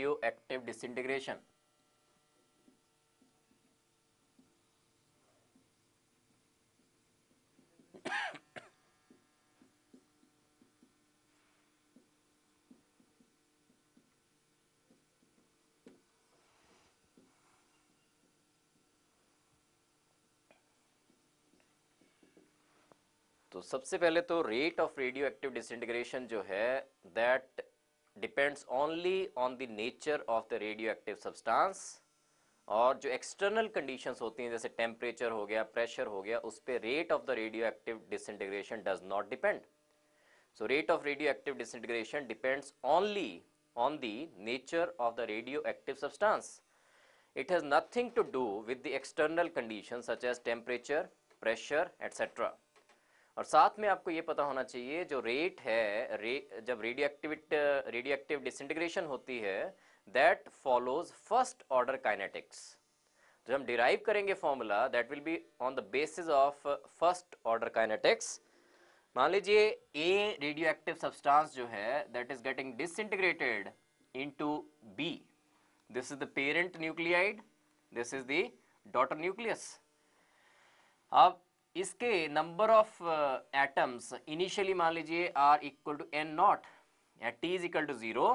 Active disintegration. तो सबसे पहले तो rate of radioactive disintegration जो है that depends only on the nature of the radioactive substance और जो एक्सटर्नल कंडीशंस होती हैं जैसे टेम्परेचर हो गया प्रेशर हो गया उस पर rate of the radioactive disintegration does not depend so rate of radioactive disintegration depends only on the nature of the radioactive substance. It has nothing to do with the external condition such as temperature pressure etc. और साथ में आपको ये पता होना चाहिए जो rate है रे, जब रेडियो रेडियो एक्टिव डिसइंटीग्रेशन होती है that follows first order kinetics तो हम डिराइव करेंगे formula that will be on the basis of first order kinetics मान लीजिए ए रेडियो एक्टिव सब्सटांस जो है that is getting disintegrated into B this is the parent nuclide this is the daughter nucleus अब इसके number of atoms initially मान लीजिए are equal to N naught at T is equal to zero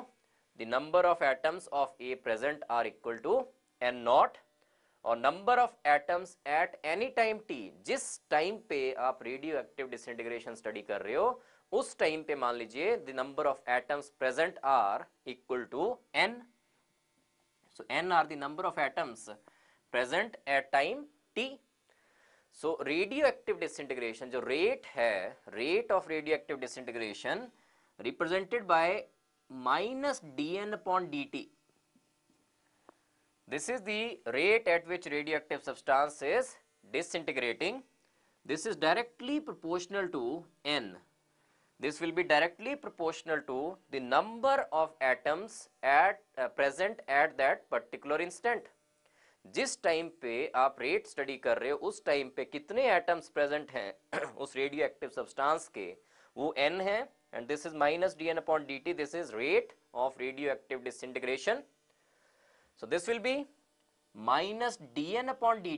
the number of atoms of A present are equal to N naught और number of atoms at any time T जिस time पे आप radio radioactive disintegration study कर रहे हो उस time पे मान लीजिए the number of atoms present are equal to N so N are the number of atoms present at time T so radioactive disintegration जो रेट है rate of radioactive disintegration represented by minus dn upon dt. This is the rate at which radioactive substance is disintegrating. This is directly proportional to n. This will be directly proportional to the number of atoms at uh, present at that particular instant. जिस time पे आप rate study कर रहे हो उस time पे कितने atoms present हैं उस रेडियो एक्टिव सब्सटेंस के वो एन है and this is minus D N upon D this is rate of radioactive disintegration so this will be minus D N upon D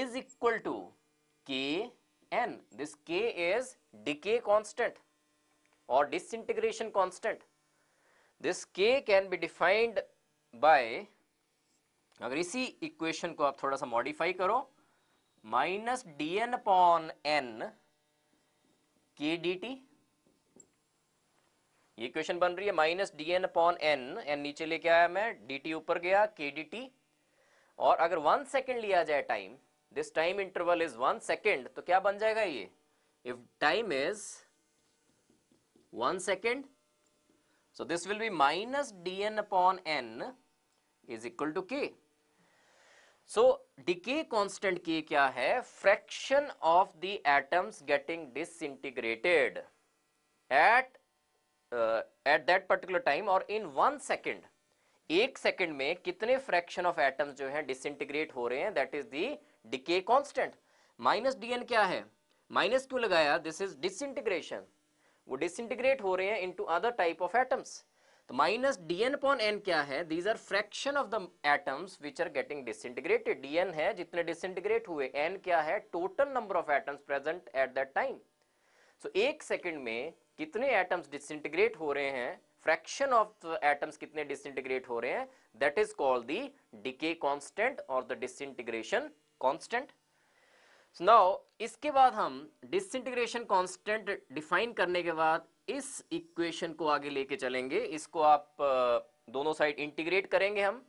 is equal to K N this K is decay constant और disintegration constant this K can be defined by अगर इसी equation को आप थोड़ा सा modify करो minus D N upon N K D T ये equation बन रही है minus D N upon N N नीचे लेके आया मैं डी टी ऊपर गया के डी टी और अगर वन सेकेंड लिया जाए time this time interval is one second तो क्या बन जाएगा ये if time is one second so this will be minus D N upon N is equal to K so decay constant K क्या है fraction of the atoms getting disintegrated at at that particular time और in one second एक सेकेंड में कितने fraction of atoms जो है disintegrate हो रहे हैं that is the decay constant minus D N क्या है माइनस क्यों लगाया दिस इज डिसइंटीग्रेशन वो डिसइंटीग्रेट हो रहे हैं into other type of atoms तो minus D N upon N क्या है these are fraction of the atoms which are getting disintegrated D N है जितने डिसइंटीग्रेट हुए एन क्या है total number of atoms present at that time so एक सेकेंड में कितने एटम्स डिसइंटीग्रेट हो रहे हैं फ्रैक्शन ऑफ एटम्स कितने डिसइंटीग्रेट हो रहे हैं that is called the decay constant और द डिसइंटीग्रेशन कांस्टेंट नाउ इसके बाद हम डिसइंटीग्रेशन कांस्टेंट डिफाइन करने के बाद इस इक्वेशन को आगे लेके चलेंगे इसको आप दोनों साइड इंटीग्रेट करेंगे हम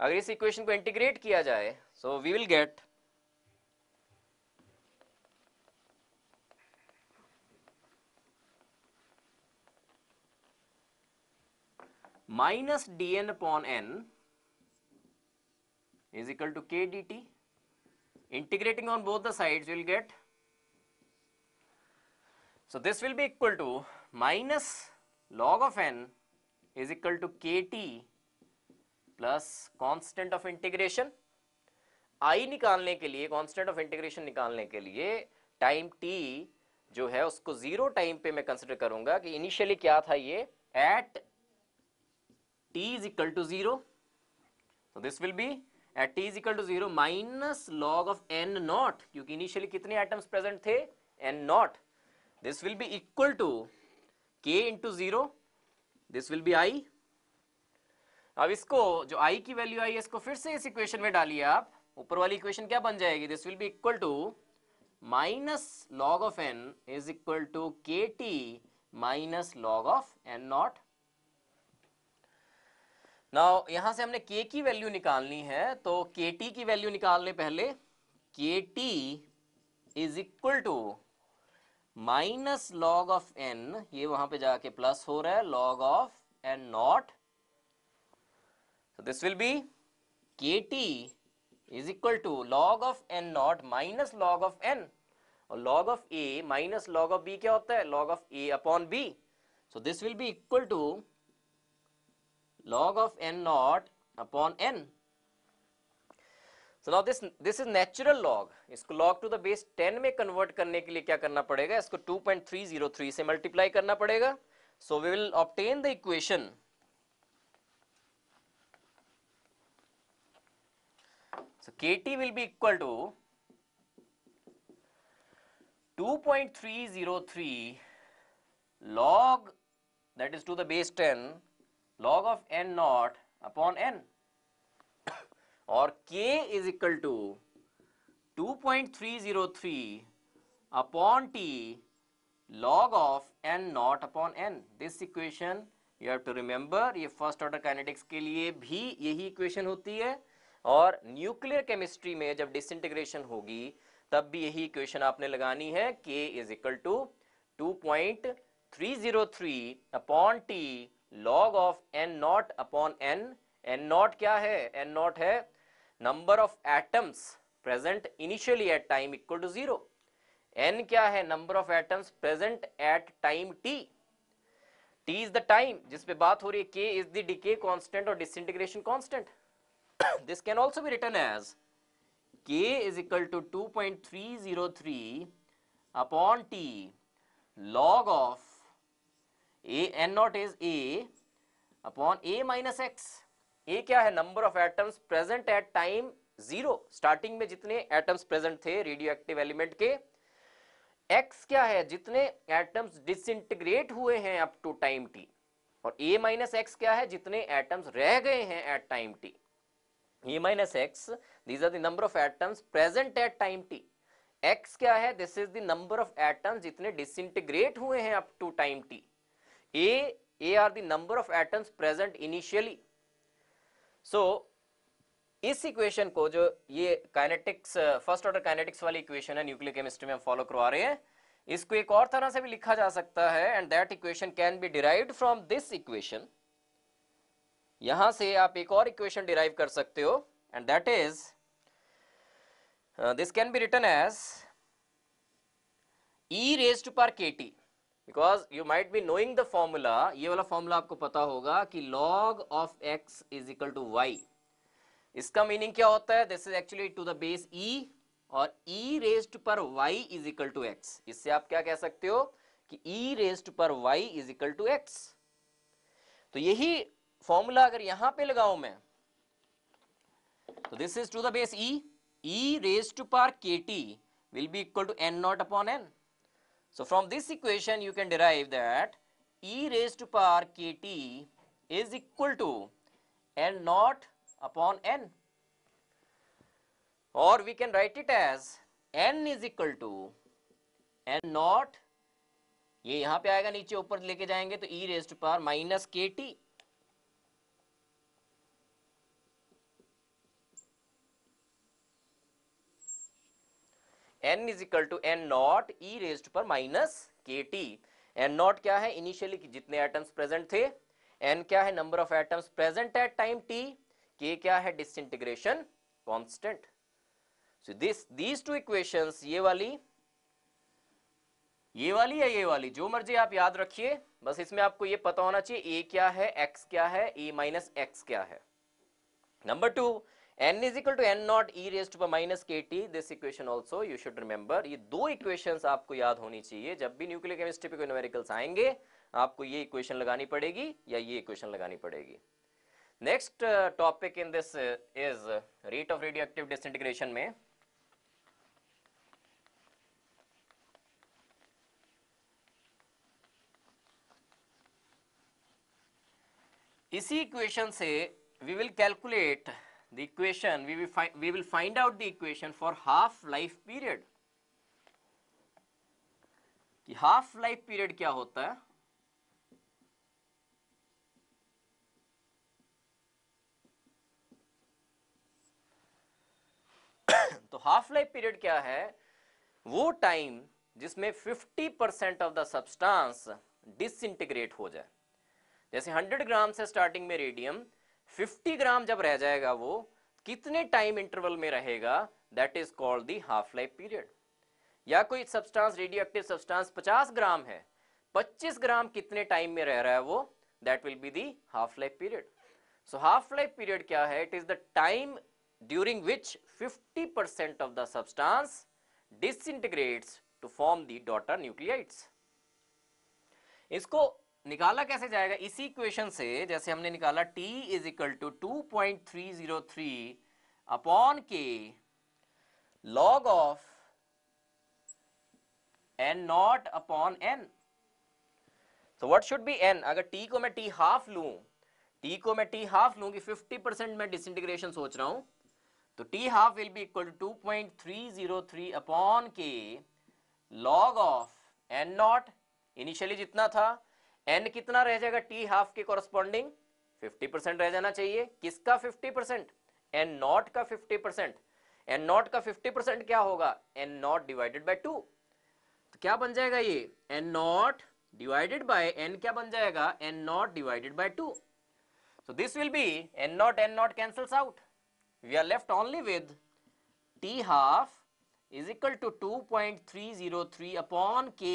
अगर इस इक्वेशन को इंटीग्रेट किया जाए so we will get D N upon N is equal to K D T integrating on both the sides will get So this will be equal to minus log of n is equal to kt plus constant of integration I निकालने के लिए constant of integration निकालने के लिए time T जो है उसको zero time पे मैं कंसिडर करूंगा कि इनिशियली क्या था ये at T is equal to zero तो this will be at T is equal to zero minus log of N naught क्योंकि इनिशियली कितने एटम्स प्रेजेंट थे N naught this will be equal to k into zero this will be I अब इसको जो आई की value आई है इसको फिर से इस इक्वेशन में डालिए आप ऊपर वाली इक्वेशन क्या बन जाएगी this will be equal to minus log of N is equal to K T minus log of N naught ना यहां से हमने के की वैल्यू निकालनी है तो के टी की वैल्यू निकालने पहले K T is equal to minus log of N ये वहां पे जाके प्लस हो रहा है log of N naught this will be K T is equal to log of N naught minus log of N और log of A minus log of B क्या होता है log of A upon B so this will be equal to log of N naught upon N so now this this is natural log इसको log to the base 10 में convert करने के लिए क्या करना पड़ेगा इसको 2.303 से मल्टीप्लाई करना पड़ेगा so we will obtain the equation so kt will be equal to 2.303 log that is to the base 10 log of n naught upon n और k is equal to 2.303 upon t log of n not upon n this equation you have to remember ये first order kinetics के लिए भी यही equation होती है और nuclear chemistry में जब डिसइंटीग्रेशन होगी तब भी यही इक्वेशन आपने लगानी है k is equal to two point three zero three upon T log of N naught upon N N naught क्या है एन नॉट है number of atoms present initially at time equal to 0 n क्या है number of atoms present at time t t is the time जिस पे बात हो रही है k is the decay constant or disintegration constant this can also be written as k is equal to 2.303 upon t log of a n naught is a upon a minus x ये क्या है number of atoms present at time zero starting में जितने atoms present थे radioactive element के X क्या है जितने एटम्स डिसइंटीग्रेट हुए हैं अप टू टाइम टी और ए माइनस एक्स क्या है जितने एटम्स रह गए हैं at time T A minus X these are the number of atoms present at time T X क्या है this is the number of atoms जितने डिसइंटीग्रेट हुए हैं up to time T A A are the number of atoms present initially so so, इस equation को जो ये kinetics first order kinetics वाली इक्वेशन है न्यूक्लियर केमिस्ट्री में हम फॉलो करवा रहे हैं इसको एक और तरह से भी लिखा जा सकता है and that equation can be derive from this equation यहां से आप एक और इक्वेशन डिराइव कर सकते हो and that is this can be written as E raise to K T because you might be knowing the formula ये वाला फॉर्मूला आपको पता होगा कि log of X is equal to Y इसका मीनिंग क्या होता है this is actually to the base e और E e raised power y is equal to X इससे आप क्या कह सकते हो कि E e raised power y is equal to X तो यही फॉर्मूला अगर यहां पे लगाऊ मैं तो this is to the base e. E e raised power kt T will be equal to N naught upon N So from this equation you can derive that e raised to power kt is equal to n naught upon n or we can write it as n is equal to n naught ये यहाँ पे आएगा नीचे ऊपर लेके जाएंगे तो e raised to power minus kt N is equal to N naught E raised power minus K T N naught क्या है इनिशियली कि जितने एटम्स प्रेजेंट थे एन क्या है number of atoms present at time T K क्या है disintegration constant so this these two equations ये वाली ये वाली या ये वाली जो मर्जी आप याद रखिए बस इसमें आपको ये पता होना चाहिए ए क्या है एक्स क्या है ए माइनस एक्स क्या है number two n is equal to n naught e raised to power minus kt this equation also you should remember ये दो equations आपको याद होनी चाहिए जब भी न्यूक्लियर केमिस्ट्री पे कोई न्यूमेरिकल्स आएंगे आपको ये equation लगानी पड़ेगी या ये equation लगानी पड़ेगी next topic in this is rate of radioactive disintegration में इसी इक्वेशन से we will calculate the equation we will find we will find out the equation for half life period ki half life period kya hota hai तो half life period क्या है वो time जिसमें 50 percent of the substance disintegrate हो जाए जैसे 100 ग्राम से starting में रेडियम 50 ग्राम जब रह जाएगा वो कितने टाइम इंटरवल में रहेगा that is called the half life period या कोई substance radioactive substance 50 gram है 25 ग्राम कितने टाइम में रह रहा है वो that will be the half life period so half life period क्या है it is the time during which 50 percent of the substance disintegrates to form the daughter nuclides इसको निकाला कैसे जाएगा इसी इक्वेशन से जैसे हमने निकाला t is equal to two point three zero three upon k log of N naught upon N तो व्हाट शुड बी एन अगर t को मैं t हाफ लू t को मैं t हाफ लू कि 50 परसेंट मैं डिसइंटीग्रेशन सोच रहा हूं तो t half will be equal to two point three zero three upon k log of N naught initially जितना था एन कितना रह जाएगा टी हाफ के कॉरेस्पॉन्डिंग 50 परसेंट रह जाना चाहिए किसका 50 परसेंट एन नॉट का 50 परसेंट एन नॉट का 50 परसेंट क्या होगा N naught divided by two तो क्या बन जाएगा ये N naught divided by N क्या बन जाएगा N naught divided by two so this will be N naught N naught n out we are left only with T half is equal to two point three zero three upon k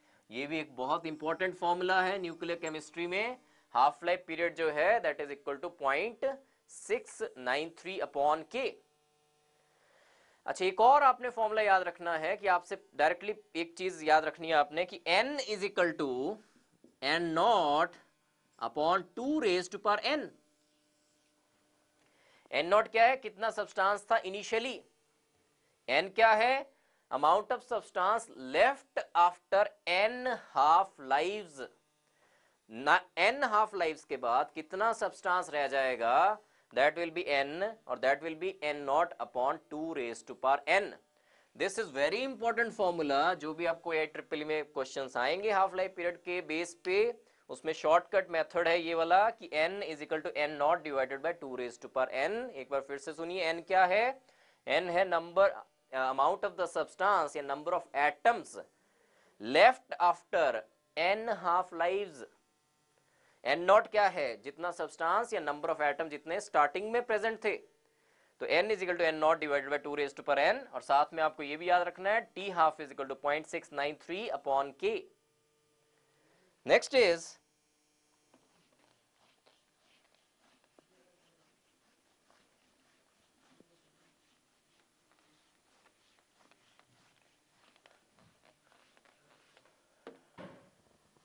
ये भी एक बहुत important formula है nuclear chemistry में half life period जो है that is equal to point six nine three upon k अच्छा एक और आपने फॉर्मूला याद रखना है कि आपसे डायरेक्टली एक चीज याद रखनी है आपने कि n is equal to N naught upon two raise to पर n एन नॉट क्या है कितना सब्सटेंस था इनिशियली n क्या है amount of substance left after N half lives N half half के बाद कितना सब्सटेंस रह जाएगा दैट विल बी एन और that will be N naught upon two raise to पार N this is very important formula जो भी आपको ए ट्रिपल e में क्वेश्चन आएंगे हाफ लाइफ पीरियड के बेस पे उसमें शॉर्टकट मेथड है ये वाला कि n is equal to N naught divided by two raise to पर n एक बार फिर से सुनिए n क्या है n है number Uh, amount of the substance a number of atoms left after n half lives N naught क्या है जितना सब्सटेंस या नंबर ऑफ एटम जितने स्टार्टिंग में प्रेजेंट थे तो N is equal to N naught divided by two raise to पर N और साथ में आपको यह भी याद रखना है T half is equal to point six nine three upon k next is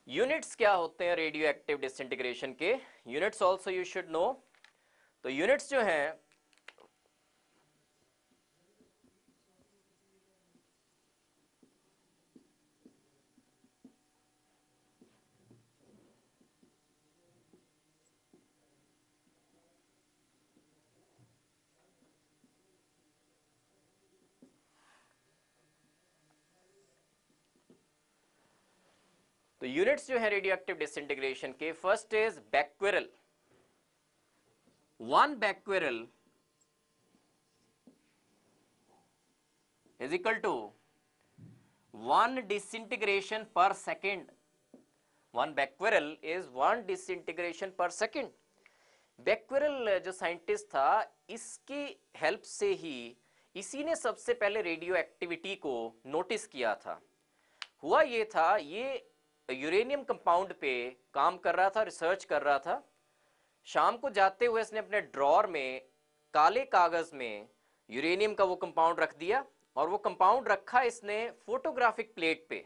units क्या होते हैं रेडियो एक्टिव डिसइंटीग्रेशन के units also you should know तो यूनिट्स जो हैं तो यूनिट्स जो है रेडियो एक्टिव डिसइंटीग्रेशन के first is becquerel one becquerel is equal to one disintegration per second one becquerel is one disintegration per second Becquerel जो scientist था इसकी हेल्प से ही इसी ने सबसे पहले रेडियो एक्टिविटी को नोटिस किया था हुआ ये था ये यूरेनियम कंपाउंड पे काम कर रहा था रिसर्च कर रहा था शाम को जाते हुए इसने अपने ड्रॉर में काले कागज में यूरेनियम का वो कंपाउंड रख दिया और वो कंपाउंड रखा इसने फोटोग्राफिक प्लेट पे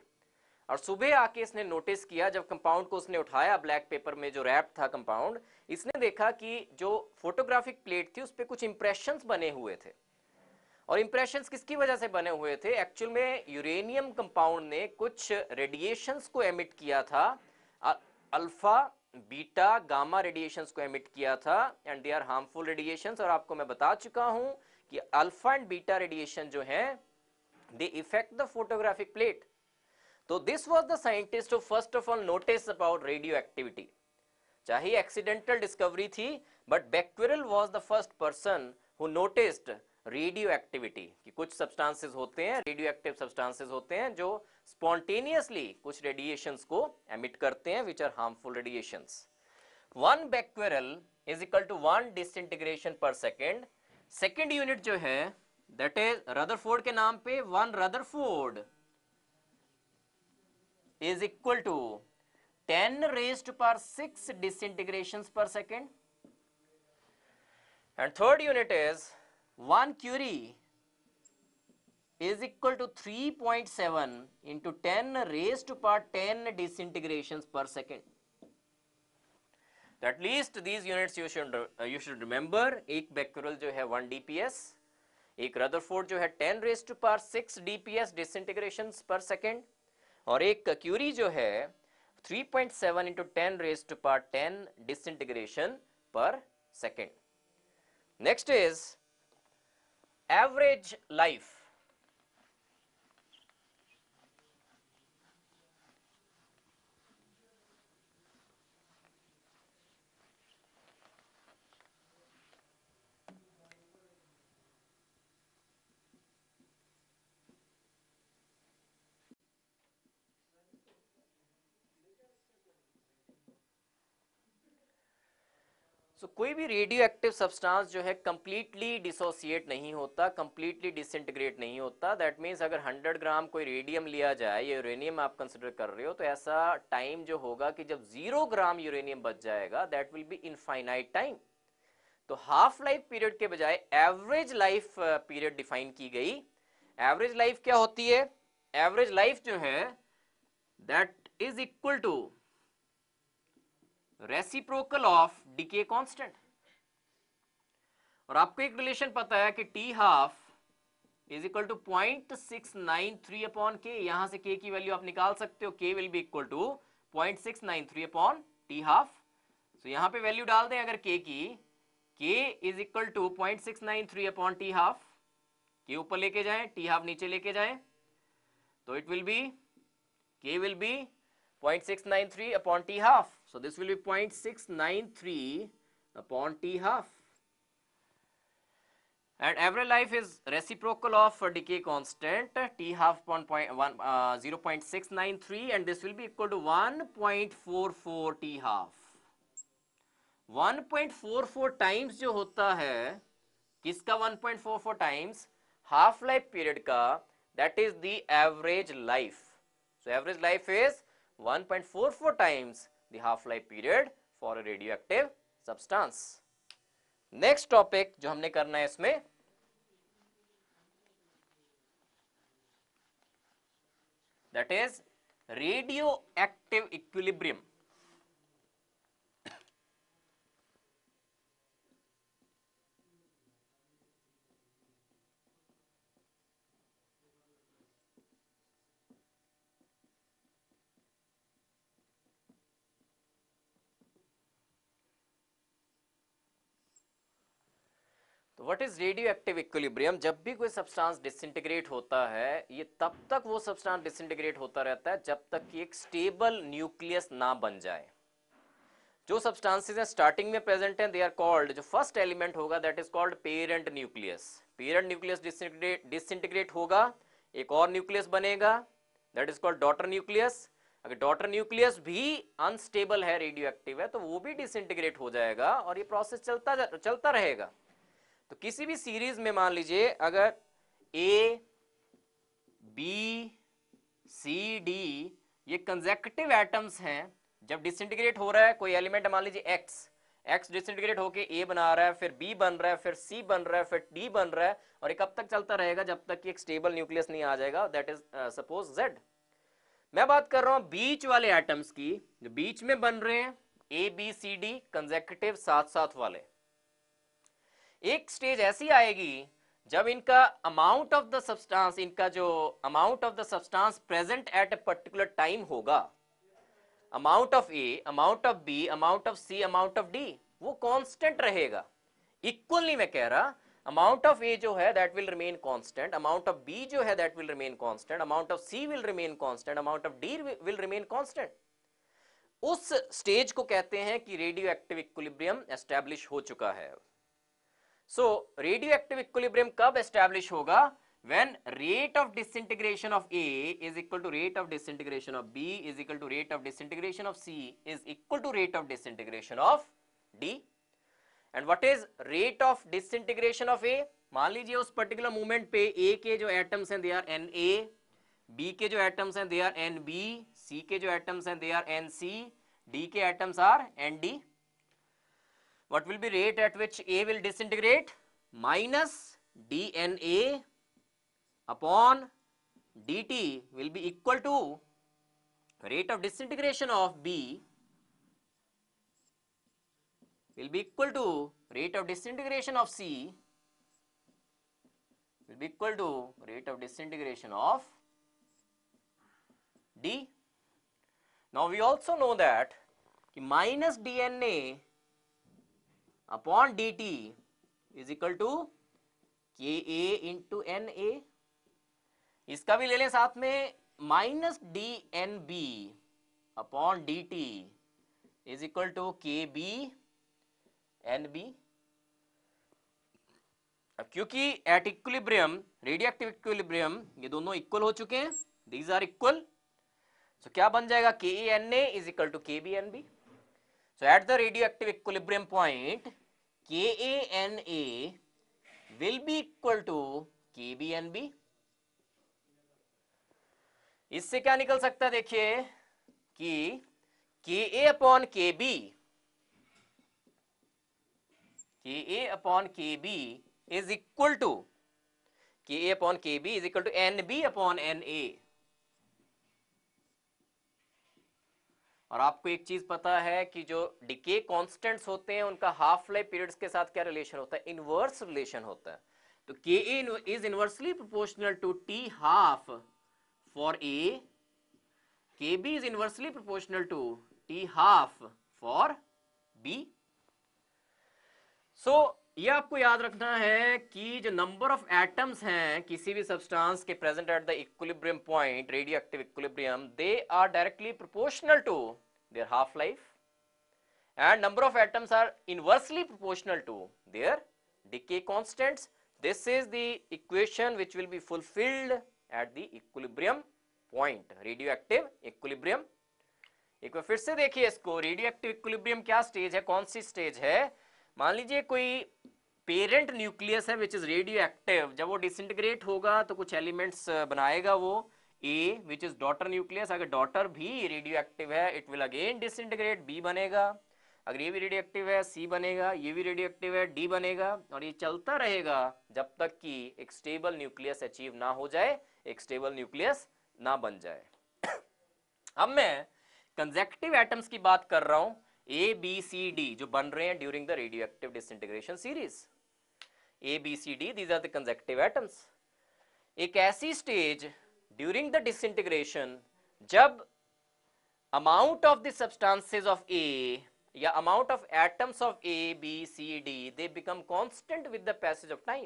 और सुबह आके इसने नोटिस किया जब कंपाउंड को उसने उठाया ब्लैक पेपर में जो रैप था कंपाउंड इसने देखा कि जो फोटोग्राफिक प्लेट थी उस पर कुछ इंप्रेशन बने हुए थे और इंप्रेशन किसकी वजह से बने हुए थे एक्चुअल में यूरेनियम कंपाउंड ने कुछ रेडिएशन को एमिट किया था अल्फा बीटा गामा रेडिएशन को एमिट किया था and they are harmful radiation और आपको मैं बता चुका हूं कि अल्फा एंड बीटा रेडिएशन जो है they affect the photographic plate तो this was the scientist first of all notice about radioactivity चाहे एक्सीडेंटल डिस्कवरी थी but Becquerel was the first person who noticed radioactivity कि कुछ substances होते हैं radio active substances होते हैं जो स्पॉन्टेनियसली कुछ रेडिएशंस को एमिट करते हैं which are harmful radiations one becquerel is equal to one disintegration per second second unit जो है दैट इज रदरफोर्ड के नाम पे one rutherford is equal to ten raised पर six disintegration per second and third unit is 1 curie is equal to 3.7 into 10 raised to power 10 disintegrations per second. At least these units you should uh, you should remember. एक becquerel जो है 1 dps, एक rutherford जो है 10 raised to power 6 dps disintegrations per second, और एक curie जो है 3.7 into 10 raised to power 10 disintegration per second. Next is average life कोई भी रेडियो एक्टिव सब्सटेंस जो है कम्प्लीटली डिसोसिएट नहीं होता कम्प्लीटली डिसइंटीग्रेट नहीं होता दैट मीन्स अगर 100 ग्राम कोई रेडियम लिया जाए या यूरेनियम आप कंसिडर कर रहे हो तो ऐसा टाइम जो होगा कि जब जीरो ग्राम यूरेनियम बच जाएगा that will be infinite time तो हाफ लाइफ पीरियड के बजाय एवरेज लाइफ पीरियड डिफाइन की गई एवरेज लाइफ क्या होती है एवरेज लाइफ जो है that is equal to reciprocal of decay constant और आपको एक रिलेशन पता है कि T half is equal to point six nine three upon k यहां से के की वैल्यू आप निकाल सकते हो k will be equal to point six nine three upon T half तो यहां पे वैल्यू डाल दें अगर के की k is equal to point six nine three upon T half के ऊपर लेके जाए टी हाफ नीचे लेके जाए तो it will be k will be point six nine three upon T half So this will be 0.693 upon T half. And average life is reciprocal of decay constant T half upon point one, uh, 0.693 and this will be equal to 1.44 T half. 1.44 times, जो होता है किसका 1.44 times? Half life period का that is the average life so average 1.44 times. the half-life period for a radioactive substance. Next topic jo humne karna hai isme that is radioactive equilibrium what is radioactive equilibrium जब भी कोई substance disintegrate होता है ये तब तक वो substance disintegrate होता रहता है जब तक कि एक स्टेबल न्यूक्लियस ना बन जाए जो सब्सटेंसेस हैं स्टार्टिंग में प्रेजेंट हैं दे आर कॉल्ड जो फर्स्ट एलिमेंट होगा that is called parent nucleus parent nucleus disintegrate होगा एक और न्यूक्लियस बनेगा that is called daughter nucleus अगर डॉटर न्यूक्लियस भी अनस्टेबल है रेडियो एक्टिव है तो वो भी डिसइंटीग्रेट हो जाएगा और ये प्रोसेस चलता चलता रहेगा तो किसी भी सीरीज में मान लीजिए अगर ए बी सी डी ये कंजेक्टिव एटम्स हैं जब डिसइंटीग्रेट हो रहा है कोई एलिमेंट मान लीजिए एक्स एक्स डिसइंटीग्रेट होके ए बना रहा है फिर बी बन रहा है फिर सी बन रहा है फिर डी बन रहा है और ये कब तक चलता रहेगा जब तक कि एक स्टेबल न्यूक्लियस नहीं आ जाएगा दैट इज सपोज जेड मैं बात कर रहा हूं बीच वाले एटम्स की जो बीच में बन रहे हैं A B C D consecutive साथ साथ वाले एक स्टेज ऐसी आएगी जब इनका अमाउंट ऑफ द सब्सटेंस इनका जो amount of the substance present at a particular time होगा amount of A amount of B amount of C amount of D वो कांस्टेंट रहेगा इक्वली मैं कह रहा अमाउंट ऑफ ए जो है that will remain constant amount of B जो है that will remain constant amount of C will remain constant amount of D will remain constant उस स्टेज को कहते हैं कि रेडियो एक्टिव इक्विलिब्रियम एस्टेब्लिश हो चुका है सो रेडियो एक्टिव इक्वलिब्रियम कब एस्टेब्लिश होगा when rate of disintegration of A is equal to rate of disintegration of B is equal to rate of disintegration of C is equal to rate of disintegration of D and what is rate of disintegration of A मान लीजिए उस particular movement पे ए के जो atoms हैं they are N A B के जो atoms हैं they are N B C के जो एटम्स हैं they are N C D के atoms are N D what will be rate at which A will disintegrate? Minus dNA upon dt will be equal to rate of disintegration of B will be equal to rate of disintegration of C will be equal to rate of disintegration of D. Now, we also know that minus DNA upon d t is equal to k A into N A इसका भी ले लें साथ में minus D N B upon d t is equal to k B N B अब क्योंकि at equilibrium रेडियक्टिव equilibrium ये दोनों इक्वल हो चुके हैं दीज आर इक्वल सो क्या बन जाएगा k N A is equal to k B N B so at the radioactive equilibrium point k A A N will be equal to k B N B इससे क्या निकल सकता है देखिए कि के A upon k B k A upon k B is equal to k A upon k B is equal to N B upon N A और आपको एक चीज पता है कि जो डिके कॉन्स्टेंट्स होते हैं उनका हाफ लाइफ पीरियड्स के साथ क्या रिलेशन होता है इनवर्स रिलेशन होता है तो k is inversely proportional to T half for A k B is inversely proportional to T half for B so ये आपको याद रखना है कि जो नंबर ऑफ एटम्स हैं किसी भी सब्सटेंस के present at the equilibrium point radioactive equilibrium they are directly proportional to their half life and number of atoms are inversely proportional to their decay constants this is the equation which will be fulfilled at the equilibrium point radioactive equilibrium एक बार फिर से देखिए इसको radioactive equilibrium क्या stage है कौन सी stage है मान लीजिए कोई पेरेंट न्यूक्लियस है विच इज रेडियो एक्टिव जब वो डिसइंटीग्रेट होगा तो कुछ एलिमेंट्स बनाएगा वो A which is daughter nucleus अगर डॉटर भी रेडियो एक्टिव है it will again disintegrate B बनेगा अगर ये भी रेडियो एक्टिव है सी बनेगा ये भी रेडियो एक्टिव है डी बनेगा और ये चलता रहेगा जब तक कि एक स्टेबल न्यूक्लियस अचीव ना हो जाए एक स्टेबल न्यूक्लियस ना बन जाए अब मैं कंजेक्टिव एटम्स की बात कर रहा हूँ ए बी सी डी जो बन रहे हैं during the radioactive disintegration series A B C D these are the consecutive atoms एक ऐसी स्टेज ड्यूरिंग द डिसइंटीग्रेशन जब amount of the substances of A या amount of atoms of A B C D they become constant with the passage of time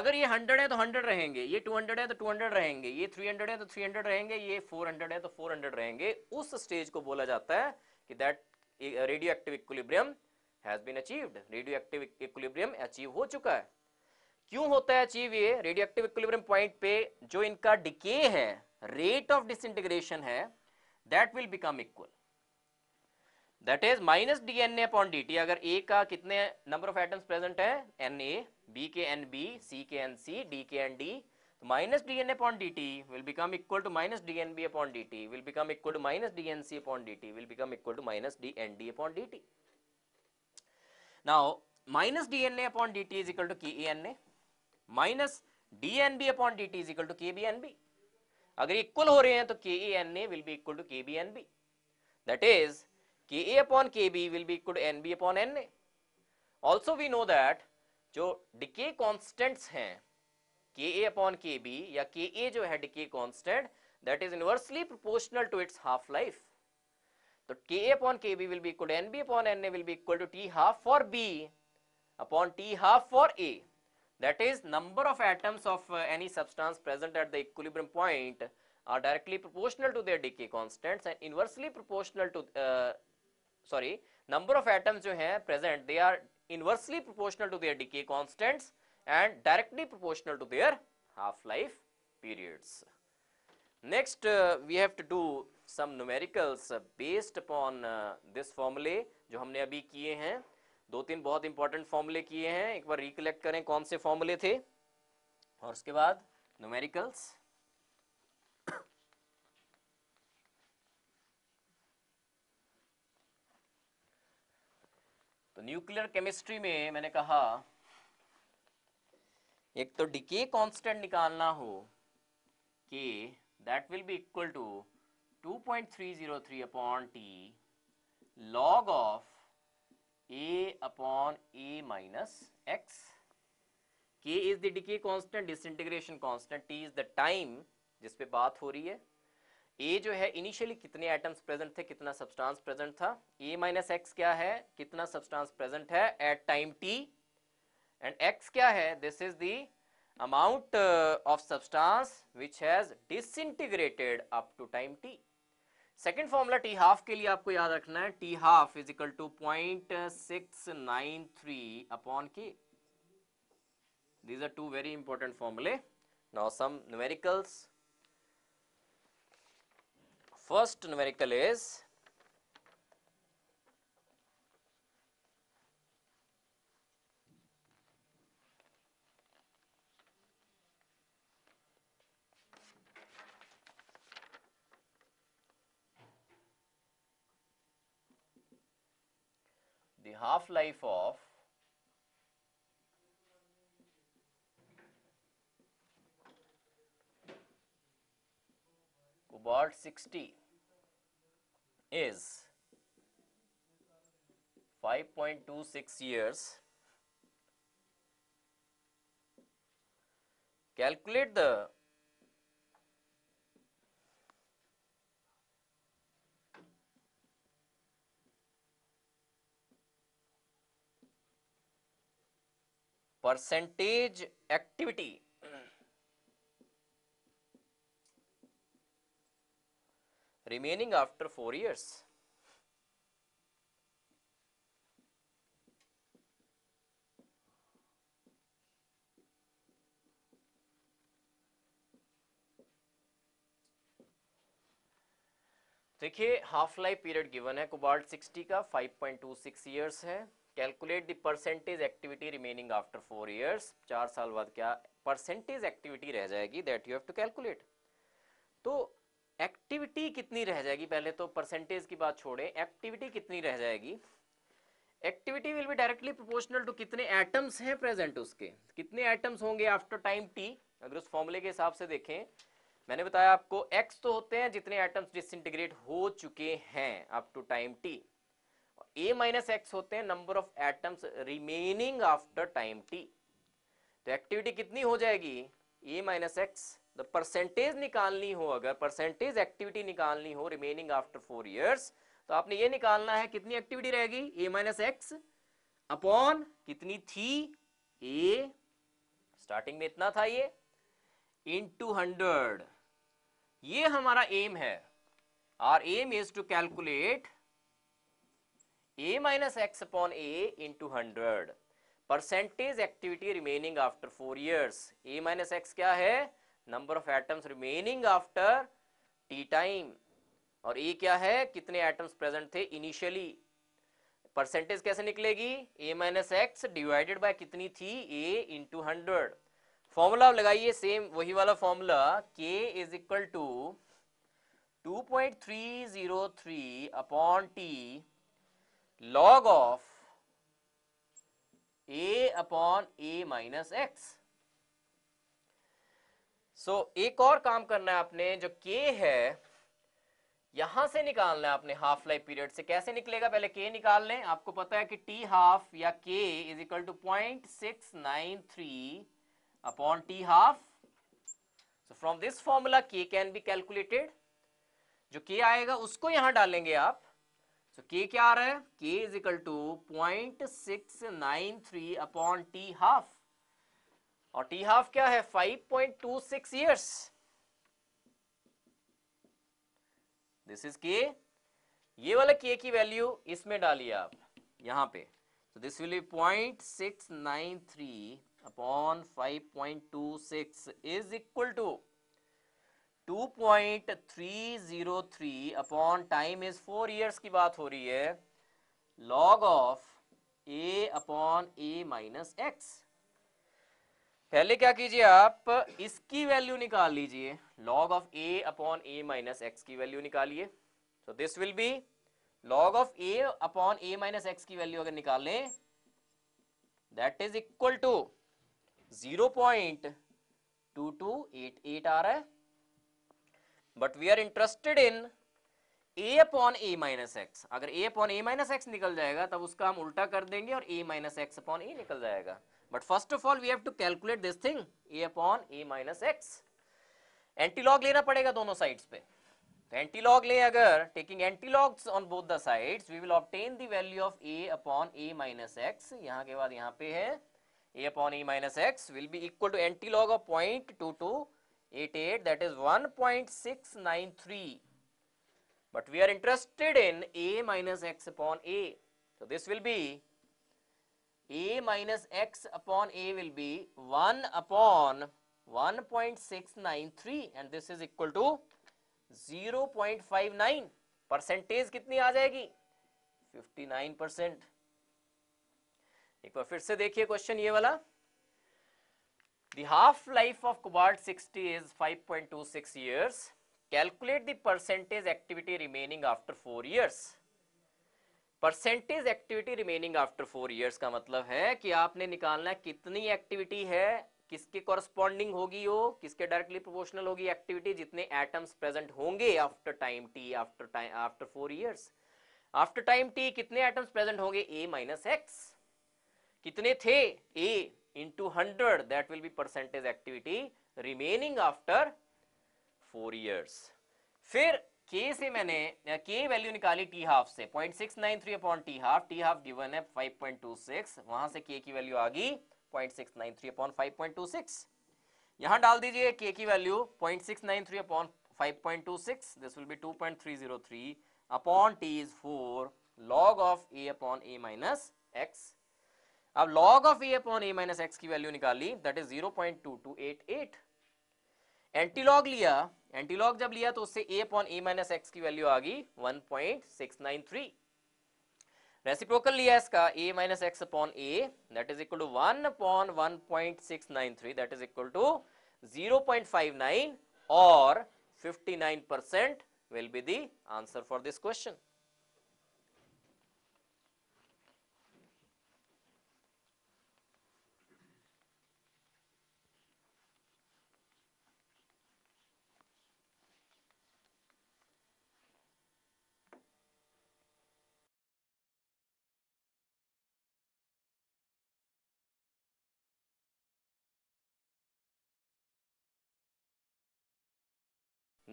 अगर ये 100 है तो 100 रहेंगे ये 200 है तो 200 रहेंगे ये 300 है तो 300 रहेंगे ये 400 है तो 400 रहेंगे उस स्टेज को बोला जाता है कि that radioactive equilibrium has been achieved radioactive equilibrium achieve हो चुका है क्यों होता है अचीव ये रेडियो एक्टिव इक्विलिब्रियम पॉइंट पे जो इनका डिके है रेट ऑफ डिसइंटीग्रेशन है that will become equal that is minus D N A upon d t अगर ए का कितने नंबर ऑफ एटम्स प्रेजेंट है एन ए बी के एन बी सी के एन सी डी के N D minus dn upon dt will become equal to minus dnb upon dt will become equal to minus dnc upon dt will become equal to minus dnd upon dt. Now minus dna upon dt is equal to kena minus dnb upon dt is equal to kbnb. अगर equal हो रहे हैं तो k A N A will be equal to k B N B that is k A upon k B will be equal to N B upon N A also we know that जो decay constants हैं k A upon k B या के A जो है decay constant that is inversely proportional to its half life तो k A upon k B will be equal N B upon N A will be equal to T half for B upon T half for A that is number of atoms of uh, any substance present at the equilibrium point are directly proportional to their decay constants and inversely proportional to uh, sorry number of atoms जो हैं present they are inversely proportional to their decay constants and directly proportional to their half-life periods. Next, uh, we have to do some numericals based upon uh, this formulae jo humne abhi kiye hain दो तीन बहुत important फॉर्मूले किए हैं एक बार recollect करें कौन से फॉर्मूले थे और उसके बाद न्यूमेरिकल्स तो न्यूक्लियर केमिस्ट्री में मैंने कहा एक तो डिके कांस्टेंट निकालना हो k that will be equal to 2.303 upon T log of A upon a minus x k is the decay constant disintegration constant t is the time जिस पे बात हो रही है ए जो है इनिशियली कितने एटम्स प्रेजेंट थे कितना सब्सटेंस प्रेजेंट था ए माइनस एक्स क्या है कितना सब्सटेंस प्रेजेंट है at time t and x क्या है this is the amount of substance which has disintegrated up to time t second formula t half के लिए आपको याद रखना है T half is equal to point six nine three upon k these are two very important फॉर्मूले now some numericals first numerical is the half-life of cobalt 60 is 5.26 years. Calculate the percentage activity remaining after four years देखिए half life period given है cobalt 60 का 5.26 years है calculate the percentage activity remaining after four years चार साल बाद क्या percentage activity रह जाएगी that you have to calculate तो एक्टिविटी कितनी रह जाएगी पहले तो परसेंटेज की बात छोड़ें एक्टिविटी कितनी रह जाएगी activity will be directly proportional to कितने एटम्स हैं प्रेजेंट उसके कितने एटम्स होंगे आफ्टर टाइम टी अगर उस फॉर्मूले के हिसाब से देखें मैंने बताया आपको एक्स तो होते हैं जितने एटम्स डिसइंटीग्रेट हो चुके हैं up to time T A minus x होते हैं number of atoms remaining after time t तो एक्टिविटी कितनी हो जाएगी a minus x the percentage निकालनी हो अगर परसेंटेज एक्टिविटी निकालनी हो रिमेनिंग आफ्टर फोर ईयर्स तो आपने ये निकालना है कितनी एक्टिविटी रहेगी ए माइनस एक्स अपॉन कितनी थी ए स्टार्टिंग में इतना था ये इन टू हंड्रेड ये हमारा एम है our aim is to calculate a minus x upon a into 100 percentage activity remaining after four years a minus x क्या है number of atoms remaining after t time और ए क्या है कितने atoms present थे initially percentage कैसे निकलेगी a minus x divided by कितनी थी ए इंटू हंड्रेड फॉर्मूला लगाइए सेम वही वाला formula k is equal to two point three zero three upon t log of a upon a minus x. So so, एक और काम करना है आपने जो k है यहां से निकालना है आपने हाफ लाइफ पीरियड से कैसे निकलेगा पहले k निकाल लें आपको पता है कि t हाफ या k is equal to point six nine three upon T half so from this formula k can be calculated जो k आएगा उसको यहां डालेंगे आप सो के क्या आ रहा है k is equal to point six nine three upon T half और टी हाफ क्या है five point two six years this is k ये वाला के की वैल्यू इसमें डालिए आप यहां पे तो this will be point six nine three upon five point two six is equal to 2.303 upon time is four years की बात हो रही है log of A upon a minus x पहले क्या कीजिए आप इसकी वैल्यू निकाल लीजिए log of A upon a minus x की वैल्यू निकालिए so this will be log of A upon a minus x की वैल्यू अगर निकाल लें that is equal to zero point two two eight eight आ रहा है but we are interested in a upon a minus x अगर a upon a minus x निकल जाएगा तब उसका हम उल्टा कर देंगे और a minus x upon a निकल जाएगा but first of all we have to calculate this thing a upon a minus x antilog लेना पड़ेगा दोनों साइड्स पे तो एंटीलॉग ले अगर taking antilogs on both the sides we will obtain the value of A upon a minus x यहाँ के बाद यहाँ पे है a upon a minus x will be equal to antilog of point two two 88 that is 1.693 but we are interested in a minus x upon a so this will be a minus x upon a will be 1 upon 1.693 and this is equal to 0.59 percentage kitni aa jayegi 59 percent एक बार फिर से देखिए question ये वाला The half-life of cobalt-60 is 5.26 years. Calculate the percentage activity remaining after 4 years. Percentage activity remaining after four years का मतलब है कि आपने निकालना कितनी एक्टिविटी है किसके कॉरस्पॉन्डिंग होगी वो किसके डायरेक्टली प्रोपोर्शनल होगी एक्टिविटी जितने एटम्स प्रेजेंट होंगे after time t after time after four years after time t कितने एटम्स प्रेजेंट होंगे ए माइनस एक्स कितने थे a into 100 that will be percentage activity remaining after four years फिर के से मैंने के वैल्यू निकाली टी हाफ से point six nine three upon T half t half given है फाइव पॉइंट टू सिक्स वहां से के की वैल्यू आ गई point six nine three upon five point two six यहां डाल दीजिए के की value point six nine three upon five point two six this will be two point three zero three upon t is four log of A upon a minus x अब log of a upon a minus x की value निकाली that is 0.2288 antilog लिया antilog जब लिया तो उससे a upon a minus x की value आ गई 1.693 रेसिप्रोकल लिया इसका a minus x upon a that is equal to 1 upon 1.693 that is equal to 0.59 or 59% will be the answer for this question.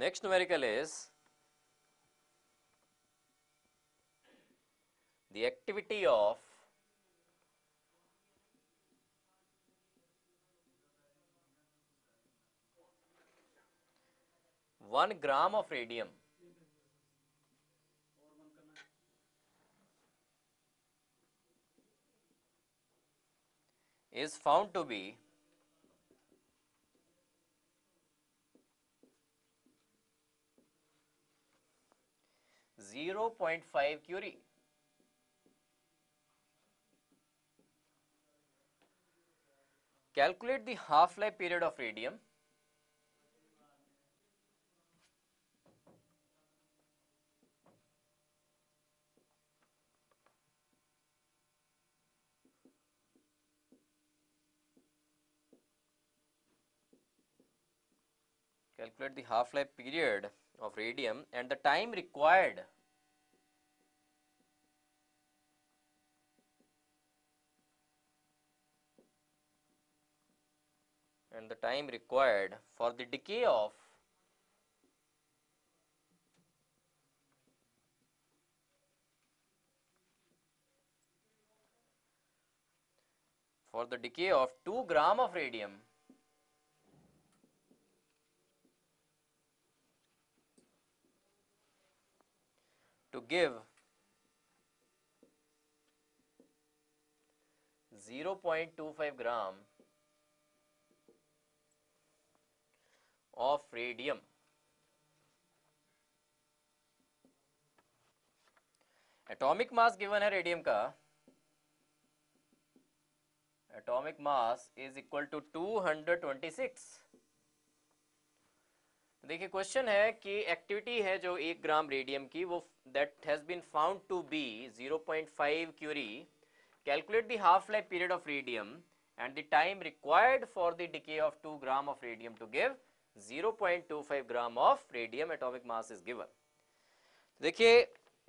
Next numerical is the activity of one gram of radium is found to be 0.5 Curie. Calculate the half-life period of radium calculate the half-life period of radium and the time required and the time required for the decay of for the decay of 2 gram of radium give 0.25 gram of radium atomic mass given a radium atomic mass is equal to 226 देखिए question है कि activity है जो एक ग्राम radium की वो that has been found to be 0.5 curie calculate the half life period of radium and the time required for the decay of 2 gram of radium to give 0.25 gram of radium atomic mass is given देखिए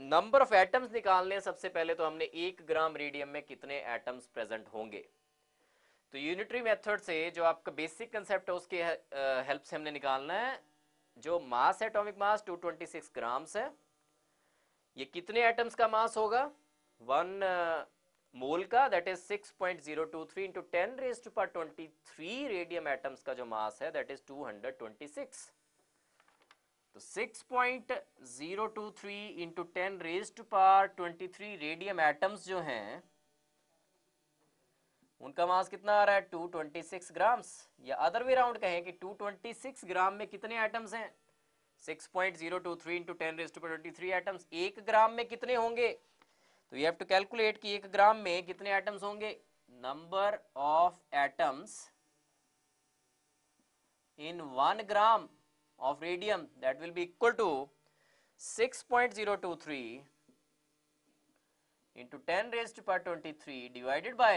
number of atoms निकालने सबसे पहले तो हमने एक ग्राम radium में कितने atoms present होंगे तो यूनिटरी मेथड से जो आपका बेसिक कंसेप्ट है उसके हेल्प से हमने निकालना है जो मास है एटॉमिक मास 226 ग्राम्स है ये कितने एटम्स का मास होगा वन मोल uh, का that is 6.023 point zero two three into ten raise to power twenty three radium atoms का जो मास है दैट इज 226 तो 6.023 point zero two three into ten raise to power twenty three radium atoms जो हैं उनका मास कितना आ रहा है 226 ग्राम्स या अदर वे राउंड कहें कि 226 ग्राम में कितने आइटम्स हैं 6.023 point zero two three into ten raise to twenty three atoms एक ग्राम में कितने होंगे तो यू हैव टू कैलकुलेट कि एक ग्राम में कितने आइटम्स होंगे number of atoms in one gram of radium that will be equal to 6.023 into 10 raised to twenty three divided by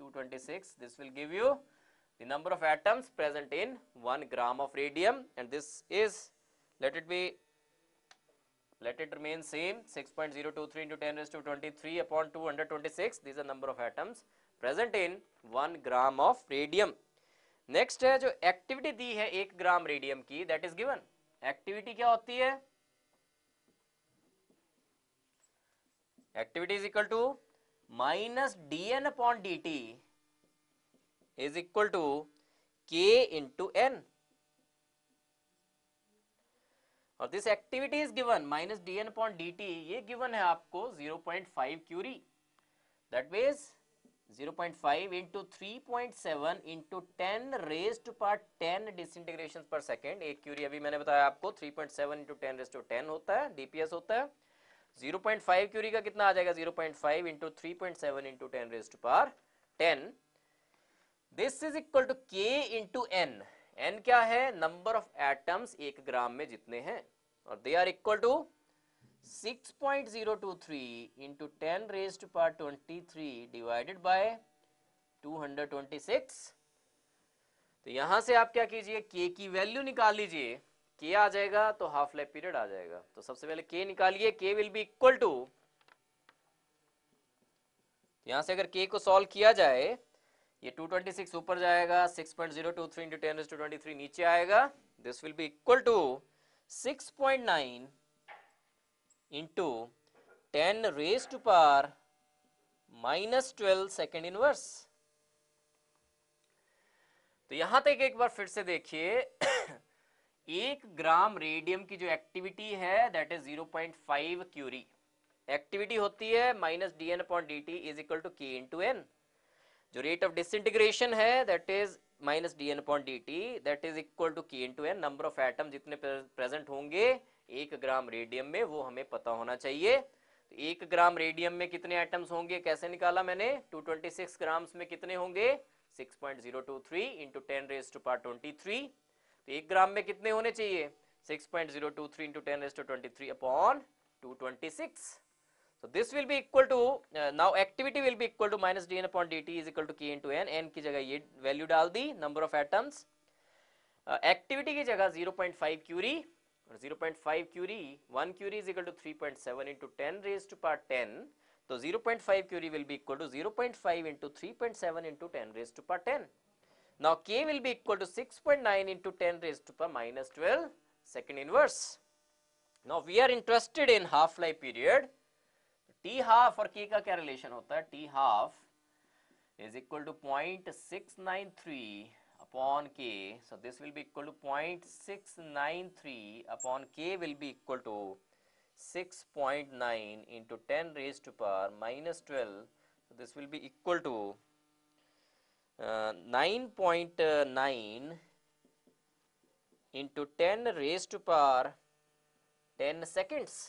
226 this will give you the number of atoms present in 1 gram of radium and this is let it be let it remain same 6.023 into 10 raised to 23 upon 226 these are number of atoms present in 1 gram of radium Next है जो activity. Di है one gram radium ki that is given. Activity kya hoti hai? Activity is equal to minus D N upon d t is equal to k into N और this activity is given minus D N upon d T ये given है आपको 0.5 curie that means zero point five into three point seven into ten raise to power ten disintegration per second एक curie अभी मैंने बताया आपको three point seven into ten raise to ten होता है डीपीएस होता है जीरो पॉइंट फाइव क्यूरी का कितना आ जाएगा zero point five into three point seven into ten raise power ten this is equal to k into N N क्या है नंबर ऑफ एटम्स एक ग्राम में जितने हैं और they are equal to six point zero two three into ten to power twenty three divided by two hundred twenty six तो यहां से आप क्या कीजिए के की वैल्यू निकाल लीजिए के आ जाएगा तो हाफ लाइफ पीरियड आ जाएगा तो सबसे पहले के निकालिए के विल बी इक्वल टू यहां से अगर के को सॉल्व किया जाए ये 226 ऊपर जाएगा 6.023 point zero two three into ten to twenty नीचे आएगा this will be equal to 6.9 point nine into ten raise to power minus twelve second inverse तो यहां तक एक बार फिर से देखिए एक ग्राम रेडियम की जो एक्टिविटी है दैट इज 0.5 क्यूरी एक्टिविटी होती है minus D N upon d t is equal to k into N जो रेट ऑफ डिसइंटीग्रेशन है that is minus D N upon d t that is equal to k into N number of atom जितने present होंगे एक ग्राम radium में वो हमें पता होना चाहिए तो एक ग्राम रेडियम में कितने एटम्स होंगे कैसे निकाला मैंने 226 ग्राम्स में कितने होंगे 6.023 point zero two three into ten raise to power twenty three तो एक ग्राम में कितने होने चाहिए 6.023 point zero two three into ten to twenty three upon two twenty six will be equal to now activity will be equal to minus D N upon d t is equal to k into N N की जगह ये value डाल दी number of atoms activity की जगह 0.5 curie zero point five curie one curie is equal to three point seven into ten raise to power ten तो zero point five curie will be equal to zero point five into three point seven into ten raise to power ten Now k will be equal to 6.9 into 10 raised to power minus 12 second inverse. Now we are interested in half life period. T half for k का क्या relation होता T half is equal to 0.693 upon k. So this will be equal to 0.693 upon k will be equal to 6.9 into 10 raised to power minus 12. So this will be equal to nine point nine into ten raise to power ten seconds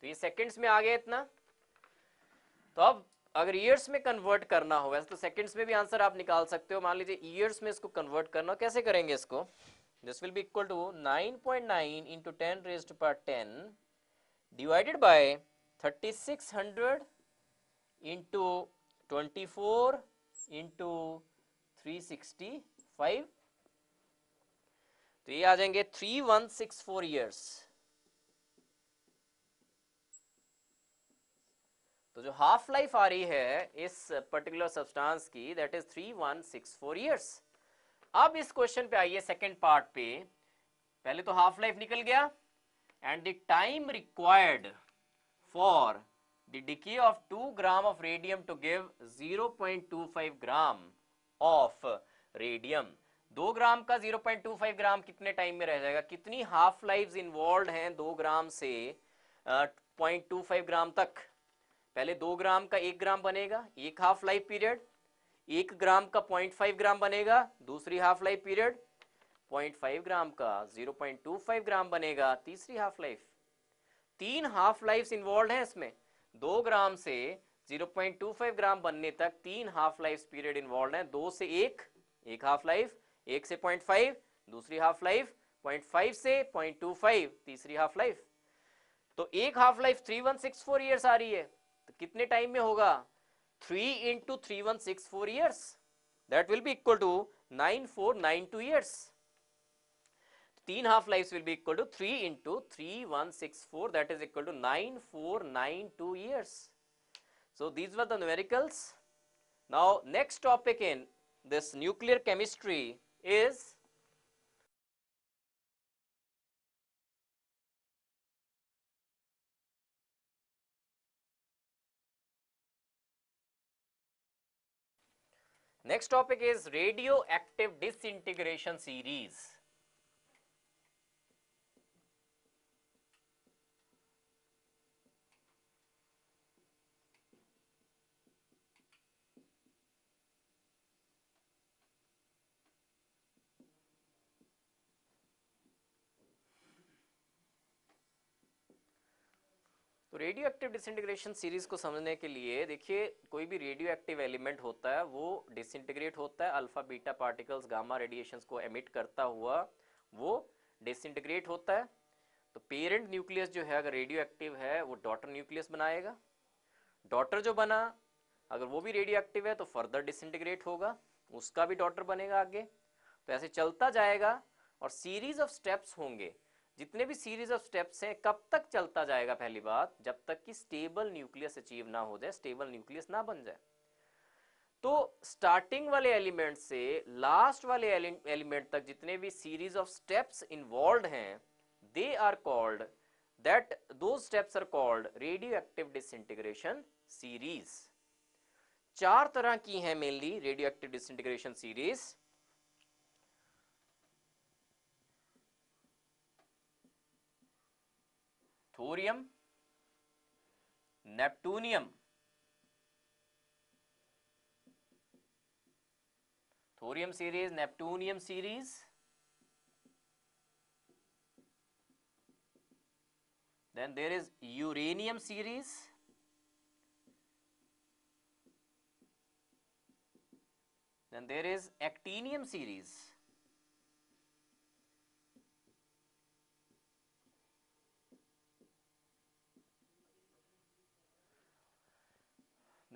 तो ये seconds में आ गया इतना तो अब अगर years में convert करना हो वैसे तो सेकंड्स में भी आंसर आप निकाल सकते हो मान लीजिए ईयर्स में इसको कन्वर्ट करना कैसे करेंगे इसको this will be equal to 9.9 point nine into ten raise to power ten divided by 3600 six hundred into twenty four into three sixty five तो ये आ जाएंगे three one six four years तो जो हाफ लाइफ आ रही है इस पर्टिकुलर सब्सटेंस की that is three one six four years अब इस क्वेश्चन पे आइए सेकंड पार्ट पे पहले तो हाफ लाइफ निकल गया and the time required for the decay of 2 gram of radium to give 0.25 gram of radium 2 gram का 0.25 ग्राम कितने टाइम में रह जाएगा कितनी हाफ लाइफ इन्वॉल्व हैं 2 ग्राम से पॉइंट टू फाइव ग्राम तक पहले 2 ग्राम का 1 ग्राम बनेगा एक हाफ लाइफ पीरियड एक ग्राम का 0.5 ग्राम बनेगा दूसरी हाफ लाइफ पीरियड 0.5 ग्राम का 0.25 ग्राम बनेगा तीसरी हाफ लाइफ तीन हाफ लाइफ इन्वॉल्व हैं इसमें दो ग्राम से 0.25 ग्राम बनने तक तीन हाफ लाइफ पीरियड इन्वॉल्व है दो से एक एक हाफ लाइफ एक से 0.5 दूसरी हाफ लाइफ 0.5 से 0.25 तीसरी हाफ लाइफ तो एक हाफ लाइफ 3164 इयर्स आ रही है तो कितने टाइम में होगा 3 into three one six four years that will be equal to nine four nine two years 3 half lives will be equal to 3 into 3164 that is equal to 9492 years. So, these were the numericals. Now, next topic in this nuclear chemistry is Next topic is radioactive disintegration series. Radioactive disintegration series को समझने के लिए देखिए कोई भी radioactive element होता है वो डिसइंटीग्रेट होता है alpha beta particles gamma radiation को एमिट करता हुआ वो डिसइंटीग्रेट होता है तो पेरेंट न्यूक्लियस जो है अगर रेडियो एक्टिव है वो डॉटर न्यूक्लियस बनाएगा डॉटर जो बना अगर वो भी रेडियो एक्टिव है तो फर्दर डिसइंटीग्रेट होगा उसका भी डॉटर बनेगा आगे तो ऐसे चलता जाएगा और सीरीज ऑफ स्टेप्स होंगे जितने भी सीरीज ऑफ स्टेप्स हैं कब तक चलता जाएगा पहली बात जब तक कि स्टेबल न्यूक्लियस अचीव ना हो जाए स्टेबल न्यूक्लियस ना बन जाए तो स्टार्टिंग वाले एलिमेंट से लास्ट वाले एलिमेंट तक जितने भी सीरीज ऑफ स्टेप्स इन्वॉल्व हैं they are called that that those steps are called radioactive disintegration series चार तरह की है mainly radio radioactive disintegration series thorium, neptunium. Thorium series, neptunium series. Then there is uranium series. Then there is actinium series.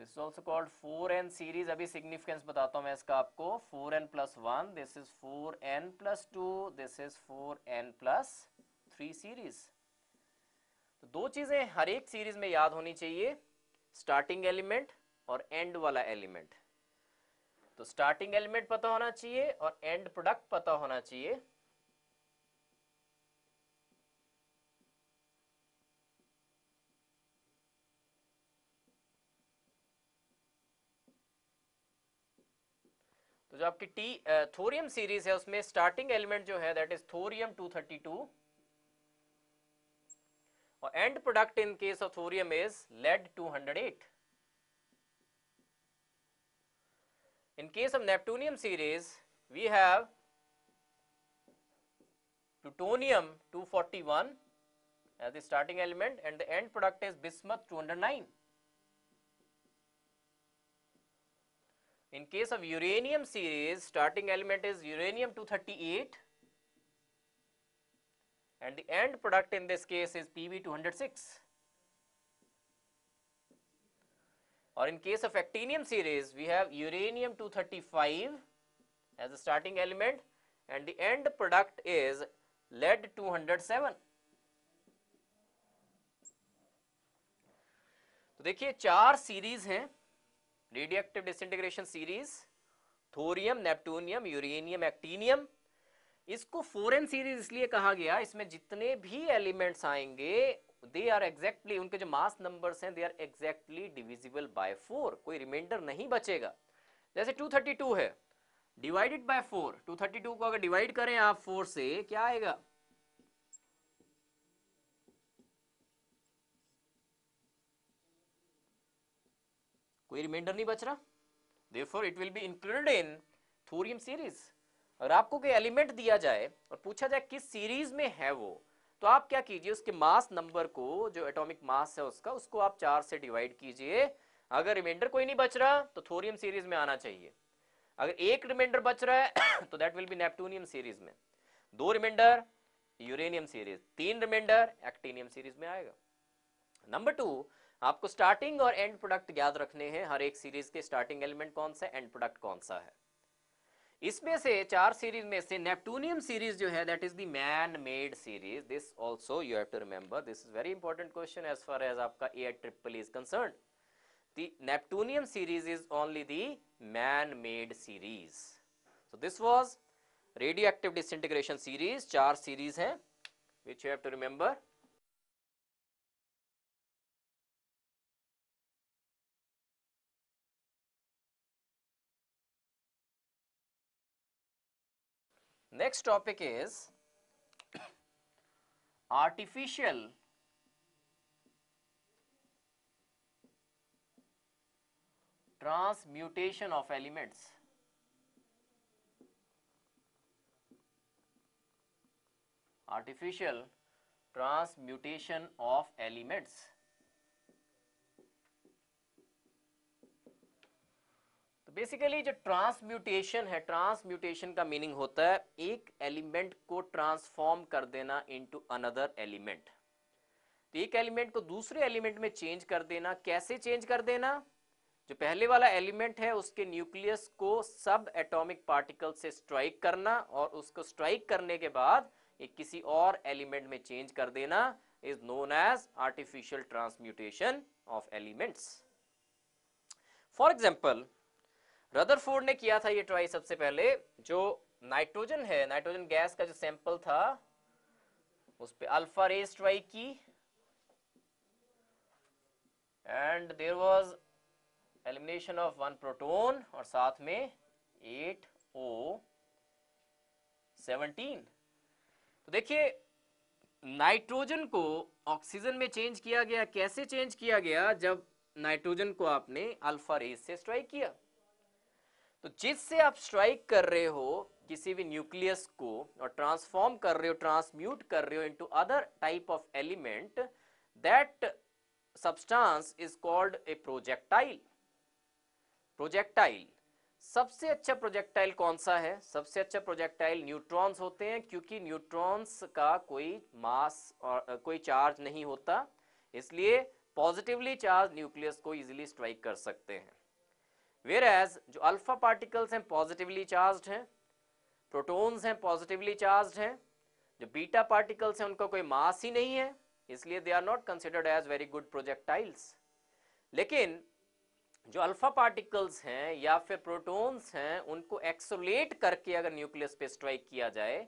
This is also called four n series अभी significance बताता हूँ मैं इसका आपको four n plus one this is four n plus two this is four n plus three series तो दो चीजें हर एक सीरीज में याद होनी चाहिए स्टार्टिंग एलिमेंट और एंड वाला एलिमेंट तो स्टार्टिंग एलिमेंट पता होना चाहिए और एंड प्रोडक्ट पता होना चाहिए तो जो आपकी टी थोरियम सीरीज है उसमें स्टार्टिंग एलिमेंट जो है दैट इज थोरियम 232 और end product in case of thorium is lead 208 in case of neptunium series we have plutonium 241 as the starting element and the end product is bismuth 209 In case of uranium series, starting element is uranium 238 and the end product in this case is PB 206. Or in case of actinium series, we have uranium 235 as a starting element and the end product is lead 207. तो देखिए चार series हैं radioactive disintegration series thorium neptunium uranium actinium इसको four n series इसलिए कहा गया इसमें जितने भी एलिमेंट्स आएंगे दे आर एग्जैक्टली उनके जो मास नंबर्स हैं they are exactly divisible by four कोई रिमाइंडर नहीं बचेगा जैसे 232 है डिवाइडेड बाय फोर 232 को अगर डिवाइड करें आप फोर से क्या आएगा कोई रिमाइंडर नहीं बच रहा therefore it will be included in thorium series अगर आपको कोई एलिमेंट दिया जाए और पूछा जाए किस सीरीज में है वो तो आप क्या कीजिए उसके मास नंबर को जो एटॉमिक मास है उसका उसको आप चार से डिवाइड कीजिए अगर रिमाइंडर कोई नहीं बच रहा तो थोरियम सीरीज में आना चाहिए अगर एक रिमाइंडर बच रहा है तो that will be neptunium series में दो रिमाइंडर यूरेनियम सीरीज तीन रिमाइंडर एक्टिनियम सीरीज में आएगा नंबर टू आपको स्टार्टिंग और एंड प्रोडक्ट याद रखने हैं हर एक सीरीज के स्टार्टिंग एलिमेंट कौन सा एंड प्रोडक्ट कौन सा है इसमें से चार सीरीज में से नेपटूनियम सीरीज जो है that is the man made series this also you have to remember this is very important question as far as आपका A triple is concern the series is is the man made series series this was radioactive disintegration series चार सीरीज है which you have to remember Next topic is artificial transmutation of elements. Artificial transmutation of elements. Basically जो transmutation है transmutation का meaning होता है एक element को ट्रांसफॉर्म कर देना इनटू अनदर एलिमेंट तो एक एलिमेंट को दूसरे एलिमेंट में चेंज कर देना कैसे चेंज कर देना जो पहले वाला एलिमेंट है उसके न्यूक्लियस को सब एटॉमिक पार्टिकल से स्ट्राइक करना और उसको स्ट्राइक करने के बाद एक किसी और एलिमेंट में चेंज कर देना is known as artificial transmutation of elements for example Rutherford ने किया था ये ट्राई सबसे पहले जो नाइट्रोजन है नाइट्रोजन गैस का जो सैंपल था उस पर अल्फा रेस ट्राई की and there was elimination of one proton और साथ में एट ओ सेवनटीन तो देखिए नाइट्रोजन को ऑक्सीजन में चेंज किया गया कैसे चेंज किया गया जब नाइट्रोजन को आपने अल्फा रेस से स्ट्राइक किया तो जिससे आप स्ट्राइक कर रहे हो किसी भी न्यूक्लियस को और ट्रांसफॉर्म कर रहे हो ट्रांसम्यूट कर रहे हो into other type of element that substance is called a projectile projectile सबसे अच्छा प्रोजेक्टाइल कौन सा है सबसे अच्छा प्रोजेक्टाइल न्यूट्रॉन्स होते हैं क्योंकि न्यूट्रॉन्स का कोई मास और कोई चार्ज नहीं होता इसलिए पॉजिटिवली चार्ज न्यूक्लियस को इजीली स्ट्राइक कर सकते हैं वेर एज जो अल्फा पार्टिकल्स हैं पॉजिटिवली चार्ज हैं प्रोटोन्स हैं पॉजिटिवली चार्ज हैं जो बीटा पार्टिकल्स हैं उनका कोई मास ही नहीं है इसलिए they are not considered as very good projectiles लेकिन जो अल्फा पार्टिकल्स हैं या फिर प्रोटोन्स हैं उनको एक्सोलेट करके अगर न्यूक्लियस पे स्ट्राइक किया जाए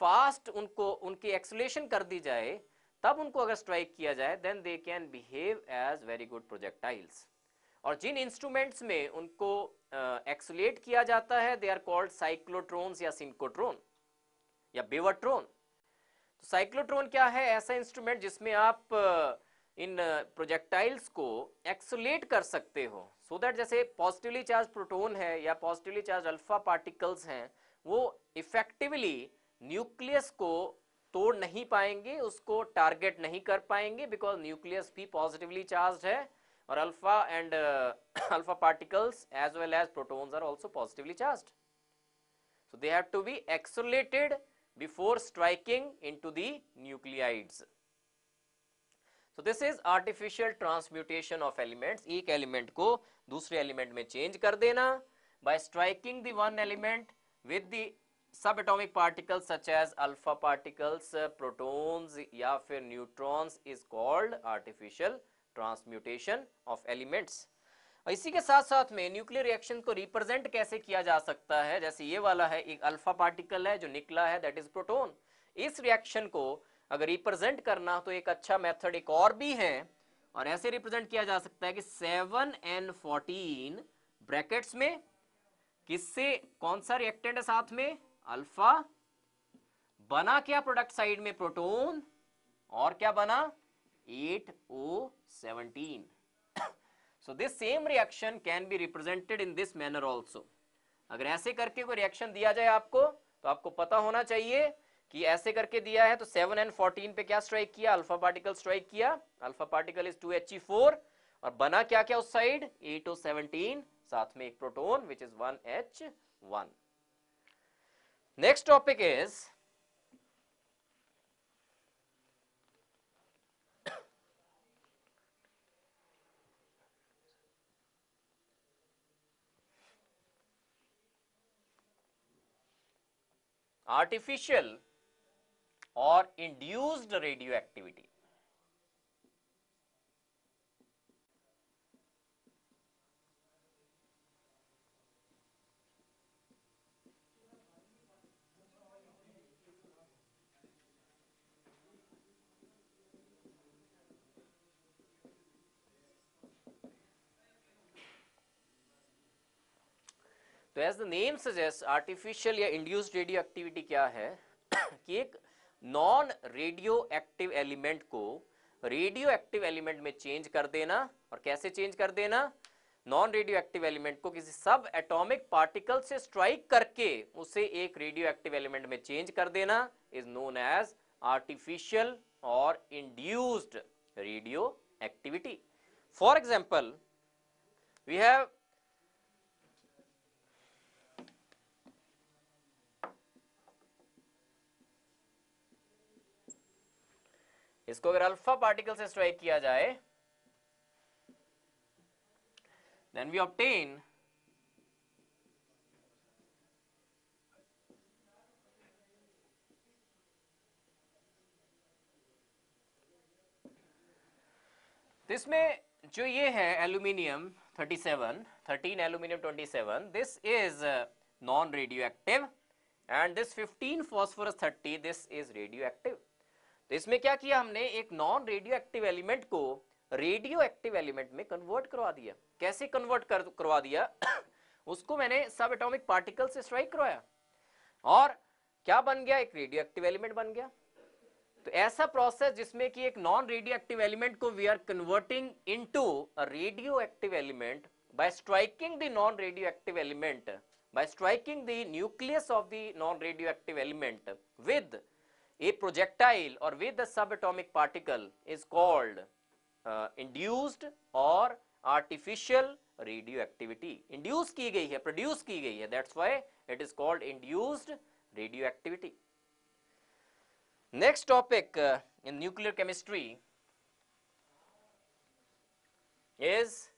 फास्ट उनको उनकी एक्सोलेशन कर दी जाए तब उनको अगर स्ट्राइक किया जाए then they can behave as very good projectiles और जिन इंस्ट्रूमेंट्स में उनको एक्सुलेट किया जाता है दे आर कॉल्ड साइक्लोट्रॉन्स या सिंकोट्रोन या बेवट्रोन तो साइक्लोट्रोन क्या है ऐसा इंस्ट्रूमेंट जिसमें आप इन प्रोजेक्टाइल्स को एक्सुलेट कर सकते हो सो so दैट जैसे पॉजिटिवली चार्ज प्रोटोन है या पॉजिटिवली चार्ज अल्फा पार्टिकल्स हैं वो इफेक्टिवली न्यूक्लियस को तोड़ नहीं पाएंगे उसको टारगेट नहीं कर पाएंगे बिकॉज न्यूक्लियस भी पॉजिटिवली चार्ज है or alpha and uh, alpha particles as well as protons are also positively charged. So, they have to be accelerated before striking into the nucleides. So, this is artificial transmutation of elements, Each element ko dusre element में change kar dena by striking the one element with the subatomic particles such as alpha particles, uh, protons ya fir neutrons is called artificial transmutation. Transmutation of elements इसी के साथ साथ में nuclear reaction को represent कैसे किया जा सकता है जैसे ये वाला है एक अल्फा पार्टिकल है जो निकला है दैट इज प्रोटोन इस रिएक्शन को अगर रिप्रेजेंट करना तो एक अच्छा मेथड एक और भी है और ऐसे रिप्रेजेंट किया जा सकता है कि सेवन एन फोर्टीन ब्रैकेट्स में किससे कौन सा रिएक्टेंट है साथ में अल्फा बना क्या प्रोडक्ट साइड में प्रोटोन और क्या बना 8 O 17. so this same reaction can be represented in this manner also. अगर ऐसे करके कोई रिएक्शन दिया जाए आपको तो आपको पता होना चाहिए कि ऐसे करके दिया है तो 7 एंड 14 पे क्या स्ट्राइक किया अल्फा पार्टिकल स्ट्राइक किया अल्फा पार्टिकल इज 2He4 और बना क्या क्या उस साइड 8O17 साथ में एक proton which is 1H1 next topic is artificial or induced radioactivity. तो as the name suggest artificial या इंड्यूस्ड रेडियो एक्टिविटी क्या है कि एक नॉन रेडियो एक्टिव एलिमेंट को रेडियो एक्टिव एलिमेंट में चेंज कर देना और कैसे चेंज कर देना नॉन रेडियो एक्टिव एलिमेंट को किसी सब एटॉमिक पार्टिकल से स्ट्राइक करके उसे एक रेडियो एक्टिव एलिमेंट में चेंज कर देना इज नोन एज आर्टिफिशियल और induced radioactivity for example we have इसको अगर अल्फा पार्टिकल से स्ट्राइक किया जाए देन वी ऑप्टेन तो इसमें जो ये है aluminium 37 13 aluminium 27 this is non radioactive and this 15 phosphorus 30 this is radioactive तो इसमें क्या किया हमने एक नॉन रेडियो एक्टिव एलिमेंट को रेडियो एक्टिव एलिमेंट में कन्वर्ट करवा दिया कैसे कन्वर्ट कर, करवा दिया उसको मैंने सब एटोमिक पार्टिकल से स्ट्राइक करवाया और क्या बन गया एक रेडियो एक्टिव एलिमेंट बन गया तो ऐसा प्रोसेस जिसमें कि एक नॉन रेडियो एक्टिव एलिमेंट को we are converting into a radioactive element by striking by non radioactive element by striking striking nucleus of of non radioactive element with A projectile or with the subatomic particle is called uh, induced or artificial radioactivity. Induced ki gayi hai, produced ki gayi hai. That's why it is called induced radioactivity. Next topic uh, in nuclear chemistry is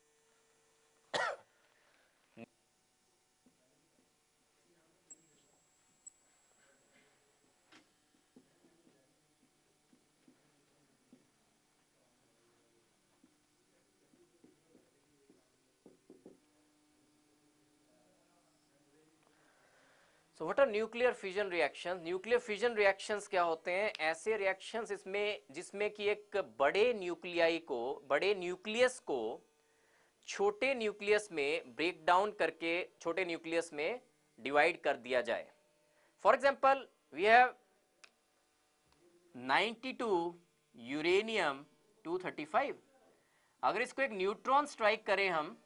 so what are nuclear fusion reactions nuclear fusion reactions क्या होते हैं ऐसे reactions इसमें जिसमें कि एक बड़े nuclei को बड़े न्यूक्लियस को छोटे न्यूक्लियस में ब्रेक डाउन करके छोटे न्यूक्लियस में डिवाइड कर दिया जाए for example we have 92 uranium 235 अगर इसको एक न्यूट्रॉन स्ट्राइक करें हम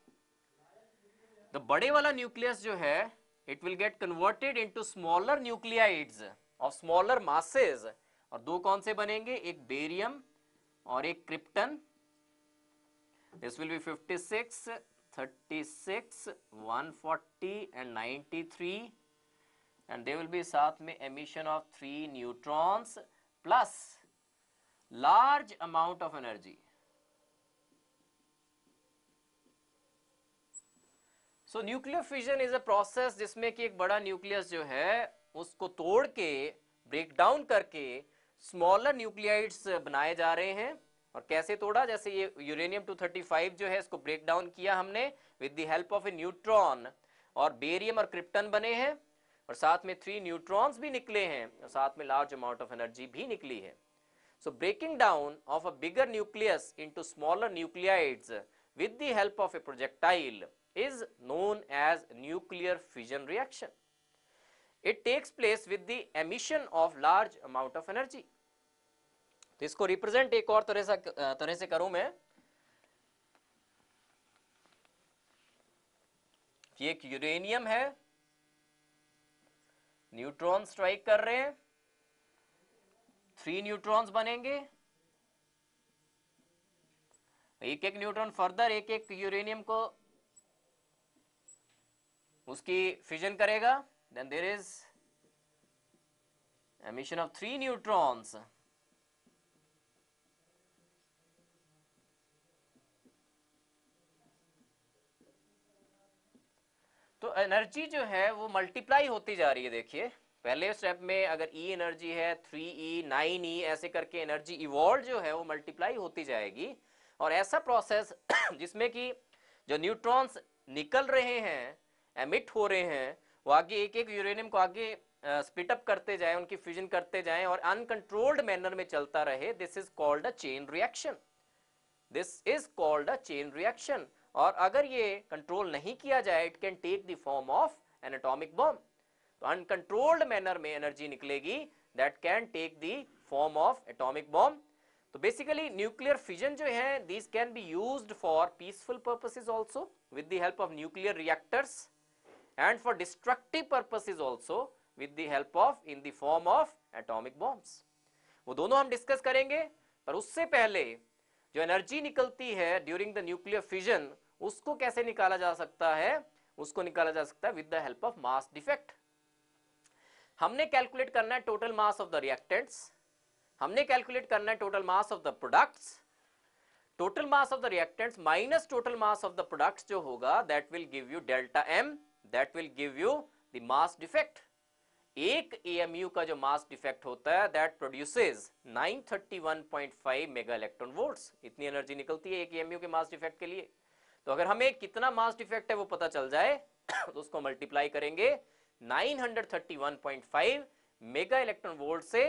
तो बड़े वाला न्यूक्लियस जो है it will get converted into smaller nucleides of smaller masses और दो कौन से बनेंगे एक बेरियम और एक krypton this will be 56 36 140 and 93 and they will be साथ में emission of three neutrons plus large amount of energy so nuclear fission is a process जिसमें कि एक बड़ा न्यूक्लियस जो है उसको तोड़ के ब्रेक डाउन करके स्मॉलर न्यूक्लियाइड्स बनाए जा रहे हैं और कैसे तोड़ा जैसे ये यूरेनियम 235 जो है इसको ब्रेक डाउन किया हमने with the help of a neutron और बेरियम और क्रिप्टन बने हैं और साथ में थ्री न्यूट्रॉन्स भी निकले हैं और साथ में लार्ज अमाउंट ऑफ एनर्जी भी निकली है so breaking down of a bigger nucleus into smaller nuclides with the help of a projectile is known as nuclear fission reaction. It takes place with the emission of large amount of energy. तो इसको represent एक और तरह से तरह से करूं मैं कि एक यूरेनियम है न्यूट्रॉन स्ट्राइक कर रहे हैं थ्री न्यूट्रॉन्स बनेंगे एक एक न्यूट्रॉन फर्दर एक एक यूरेनियम को उसकी फिजन करेगा then there is emission of three neutrons तो एनर्जी जो है वो मल्टीप्लाई होती जा रही है देखिए पहले स्टेप में अगर ई e एनर्जी है थ्री ई नाइन ई ऐसे करके एनर्जी इवॉल्व जो है वो मल्टीप्लाई होती जाएगी और ऐसा प्रोसेस जिसमें कि जो न्यूट्रॉन्स निकल रहे हैं एमिट हो रहे हैं वो आगे एक एक यूरेनियम को आगे स्पिटअप करते जाएं उनकी फ्यूजन करते जाएं और अनकंट्रोल्ड मैनर में चलता रहे this is called a chain reaction this is called a chain reaction और अगर ये कंट्रोल नहीं किया जाए it can take the form of an atomic bomb तो अनकंट्रोल्ड मैनर में एनर्जी निकलेगी that can take the form of atomic bomb तो बेसिकली न्यूक्लियर फ्यूजन जो है this can be used for peaceful purposes also with the help of nuclear reactors and for destructive purposes also with the help of in the form of atomic bombs wo dono hum discuss karenge par usse pehle jo energy nikalti hai during the nuclear fission usko kaise nikala ja sakta hai usko nikala ja sakta hai with the help of mass defect हमने calculate करना है total mass of the reactants हमने calculate करना है total mass of the products total mass of the reactants minus total mass of the products जो होगा that will give you delta M that will give you the mass defect एक AMU का जो mass defect होता है that produces 931.5 mega electron volts इतनी energy निकलती है एक एएमयू के मास डिफेक्ट के लिए तो अगर हमें कितना मास डिफेक्ट है वो पता चल जाए तो उसको मल्टीप्लाई करेंगे 931.5 मेगा इलेक्ट्रॉन वोल्ट से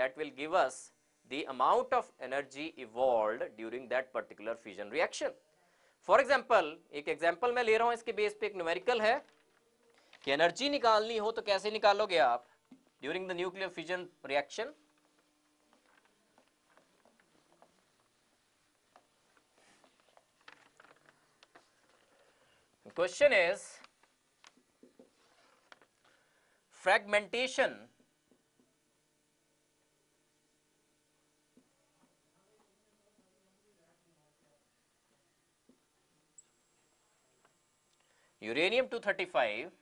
that will give us the amount of energy evolved during that particular fusion reaction for example, एक example मैं ले रहा हूं इसके बेस पे एक न्यूमेरिकल है कि एनर्जी निकालनी हो तो कैसे निकालोगे आप during the nuclear fusion reaction question uranium two thirty 235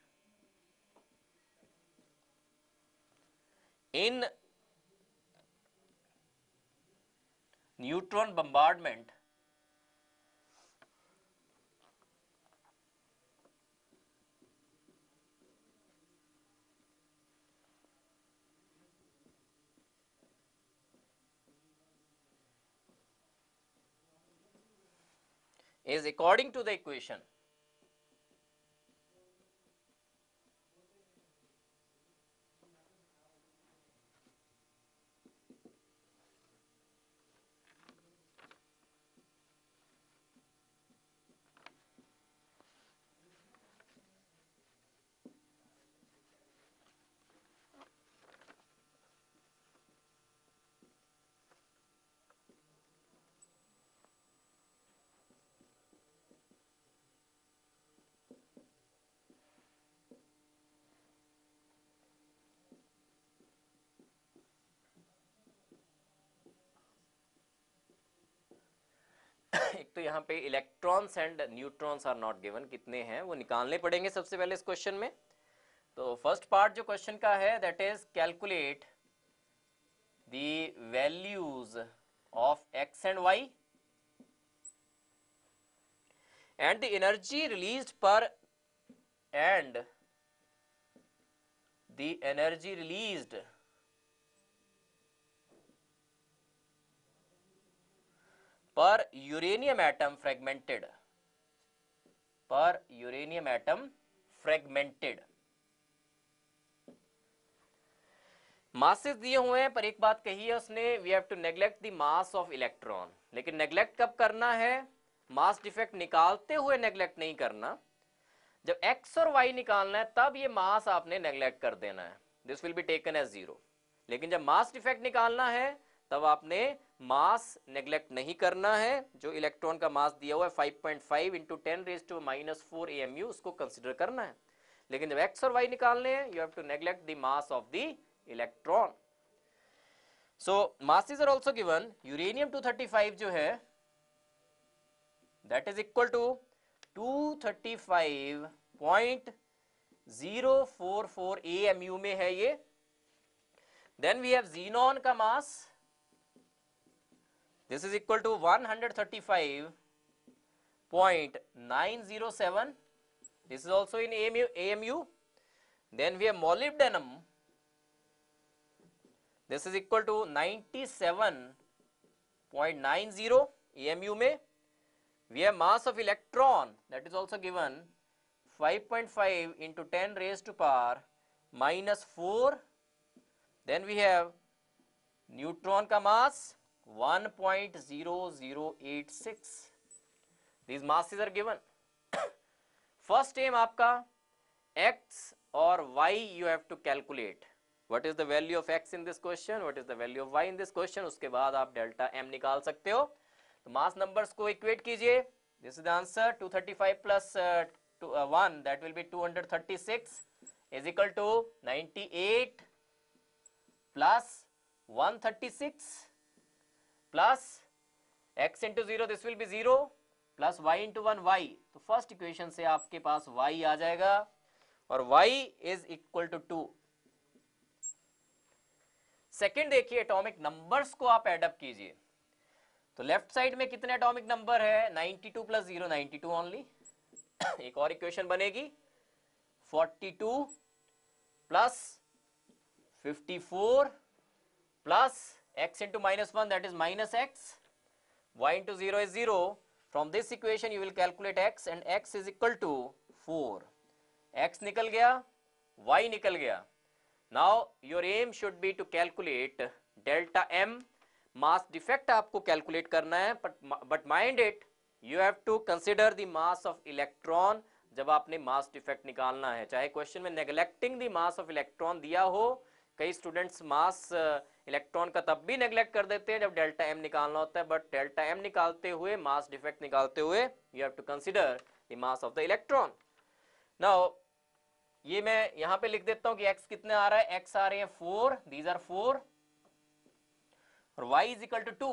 In neutron bombardment, is according to the equation तो यहाँ पे electrons and neutrons are not given कितने हैं वो निकालने पड़ेंगे सबसे पहले इस क्वेश्चन में तो फर्स्ट पार्ट जो क्वेश्चन का है that is calculate the values of x and y and the energy release per and the energy released per uranium atom fragmented per uranium atom fragmented masses दिए हुए हैं पर एक बात कही है उसने we have to neglect the mass of electron लेकिन नेग्लेक्ट कब करना है मास डिफेक्ट निकालते हुए नेग्लेक्ट नहीं करना जब एक्स और वाई निकालना है तब ये मास आपने नेग्लेक्ट कर देना है this will be taken as zero लेकिन जब मास डिफेक्ट निकालना है तब आपने मास नेग्लेक्ट नहीं करना है जो इलेक्ट्रॉन का मास दिया हुआ है 5.5 point five into ten raise to minus four a उसको कंसिडर करना है लेकिन जब एक्स और वाई निकालने हैं you have to neglect the mass of the electron so masses are also given uranium 235 जो है that is equal to 235.044 AMU में है ये देन वी हैव जीनॉन का मास This is equal to 135.907. This is also in AMU. AMU. Then we have molybdenum. This is equal to 97.90 AMU may. We have mass of electron that is also given 5.5 into 10 raised to power minus 4. Then we have neutron का 1.0086 these masses are given first aim आपका x or y you have to calculate what is the value of x in this question what is the value of y in this question उसके बाद आप delta m निकाल mass numbers को equate कीजिए this is the answer 235 plus uh, to, uh, 1 that will be 236 is equal to 98 plus 136 plus x into 0 this will be 0 plus y into 1 y तो first equation से आपके पास y आ जाएगा और y is equal to two second देखिए atomic numbers को आप up कीजिए तो लेफ्ट साइड में कितने atomic नंबर है 92 two plus zero ninety only एक और इक्वेशन बनेगी 42 two plus fifty plus x into minus 1 that is minus x, y into 0 is 0. From this equation you will calculate x and x is equal to 4. x nikal gaya y nikal gaya Now your aim should be to calculate delta m mass defect aapko calculate karna hai but, but mind it you have to consider the mass of electron जब आपने mass defect निकालना है चाहे question में neglecting the mass of electron दिया हो कई students mass uh, electron का तब भी नेग्लेक्ट कर देते हैं जब डेल्टा एम निकालना होता है बट डेल्टा एम निकालते हुए मास डिफेक्ट निकालते हुए you have to consider the mass of the electron now ये मैं यहां पे लिख देता हूं कि एक्स कितने आ रहा है एक्स आ रहे हैं फोर दीज आर फोर और y is equal to two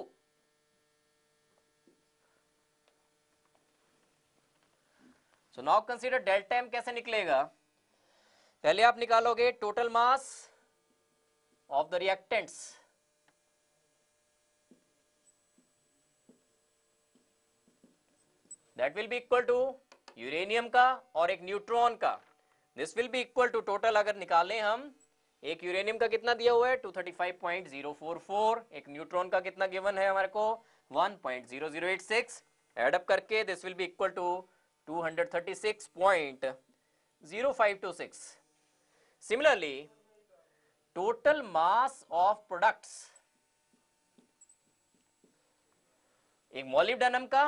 so now consider delta m कैसे निकलेगा पहले आप निकालोगे total mass of the reactants that will be equal to uranium का और एक न्यूट्रॉन का this will be equal to total अगर निकालें हम एक यूरेनियम का कितना दिया हुआ है 235.044 एक न्यूट्रॉन का कितना गिवन है हमारे को 1.0086 एड अप करके this will be equal to 236.0526 similarly total mass of products एक मॉलिब्डेनम का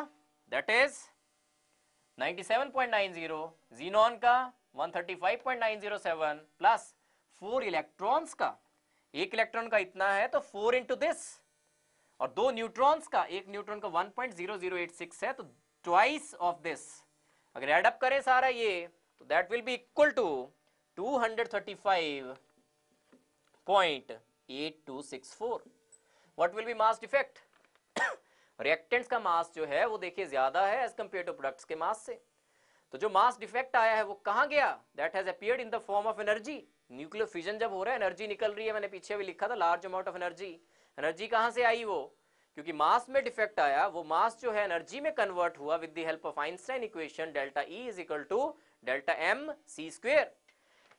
दैट इज 97.90 जीनॉन का 135.907 प्लस फोर इलेक्ट्रॉन्स का एक इलेक्ट्रॉन का इतना है तो फोर इंटू दिस और दो न्यूट्रॉन्स का एक न्यूट्रॉन का 1.0086 है तो ट्वाइस ऑफ दिस अगर एडअप करें सारा ये तो that will be equal to 235 0.8264 what will be mass defect reactants का मास जो है वो देखिए ज्यादा है एज कंपेयर टू प्रोडक्ट्स के मास से तो जो मास डिफेक्ट आया है वो कहाँ गया that has appeared in the form of energy nuclear fusion जब हो रहा है एनर्जी निकल रही है मैंने पीछे भी लिखा था large amount of energy energy कहां से आई वो क्योंकि मास में डिफेक्ट आया वो मास जो है एनर्जी में कन्वर्ट हुआ with the help of Einstein equation delta E is equal to delta m c square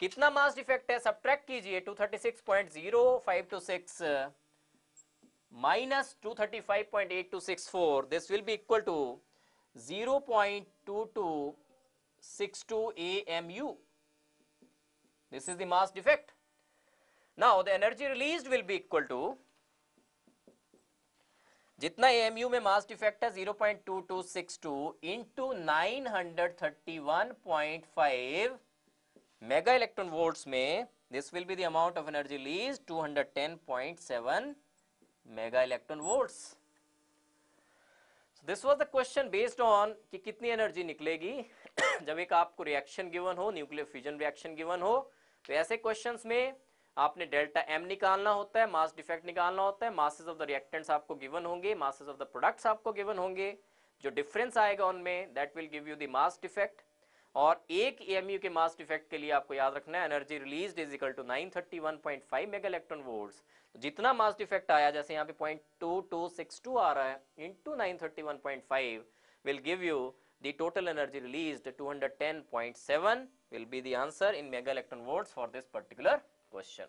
कितना मास डिफेक्ट है सब ट्रैक कीजिए two thirty six point 236.0526 minus 235.8264 this will be equal to 0.2262 amu this is the mass defect now the energy release will be equal to जितना A MU में mass defect है zero point two two two six nine hundred thirty one point five mega electron volts में this will be the amount of energy released 210.7 mega electron volts so this was the question based on कि कितनी energy निकलेगी जब एक आपको reaction given हो nuclear fusion reaction given हो तो ऐसे क्वेश्चंस में आपने डेल्टा एम निकालना होता है मास डिफेक्ट निकालना होता है मासेस ऑफ द रिएक्टेंट्स आपको गिवन होंगे मासेस ऑफ द प्रोडक्ट्स आपको गिवन होंगे जो डिफरेंस आएगा उनमें that will give you the mass defect और एक एमयू के मास डिफेक्ट के लिए आपको याद रखना है energy release is equal to nine thirty one point five mega electron volt जितना मास डिफेक्ट आया जैसे यहाँ पे point two two six two आ रहा है into nine thirty one point five will give you the total energy release two hundred ten point seven will be the answer in mega electron volt for this particular question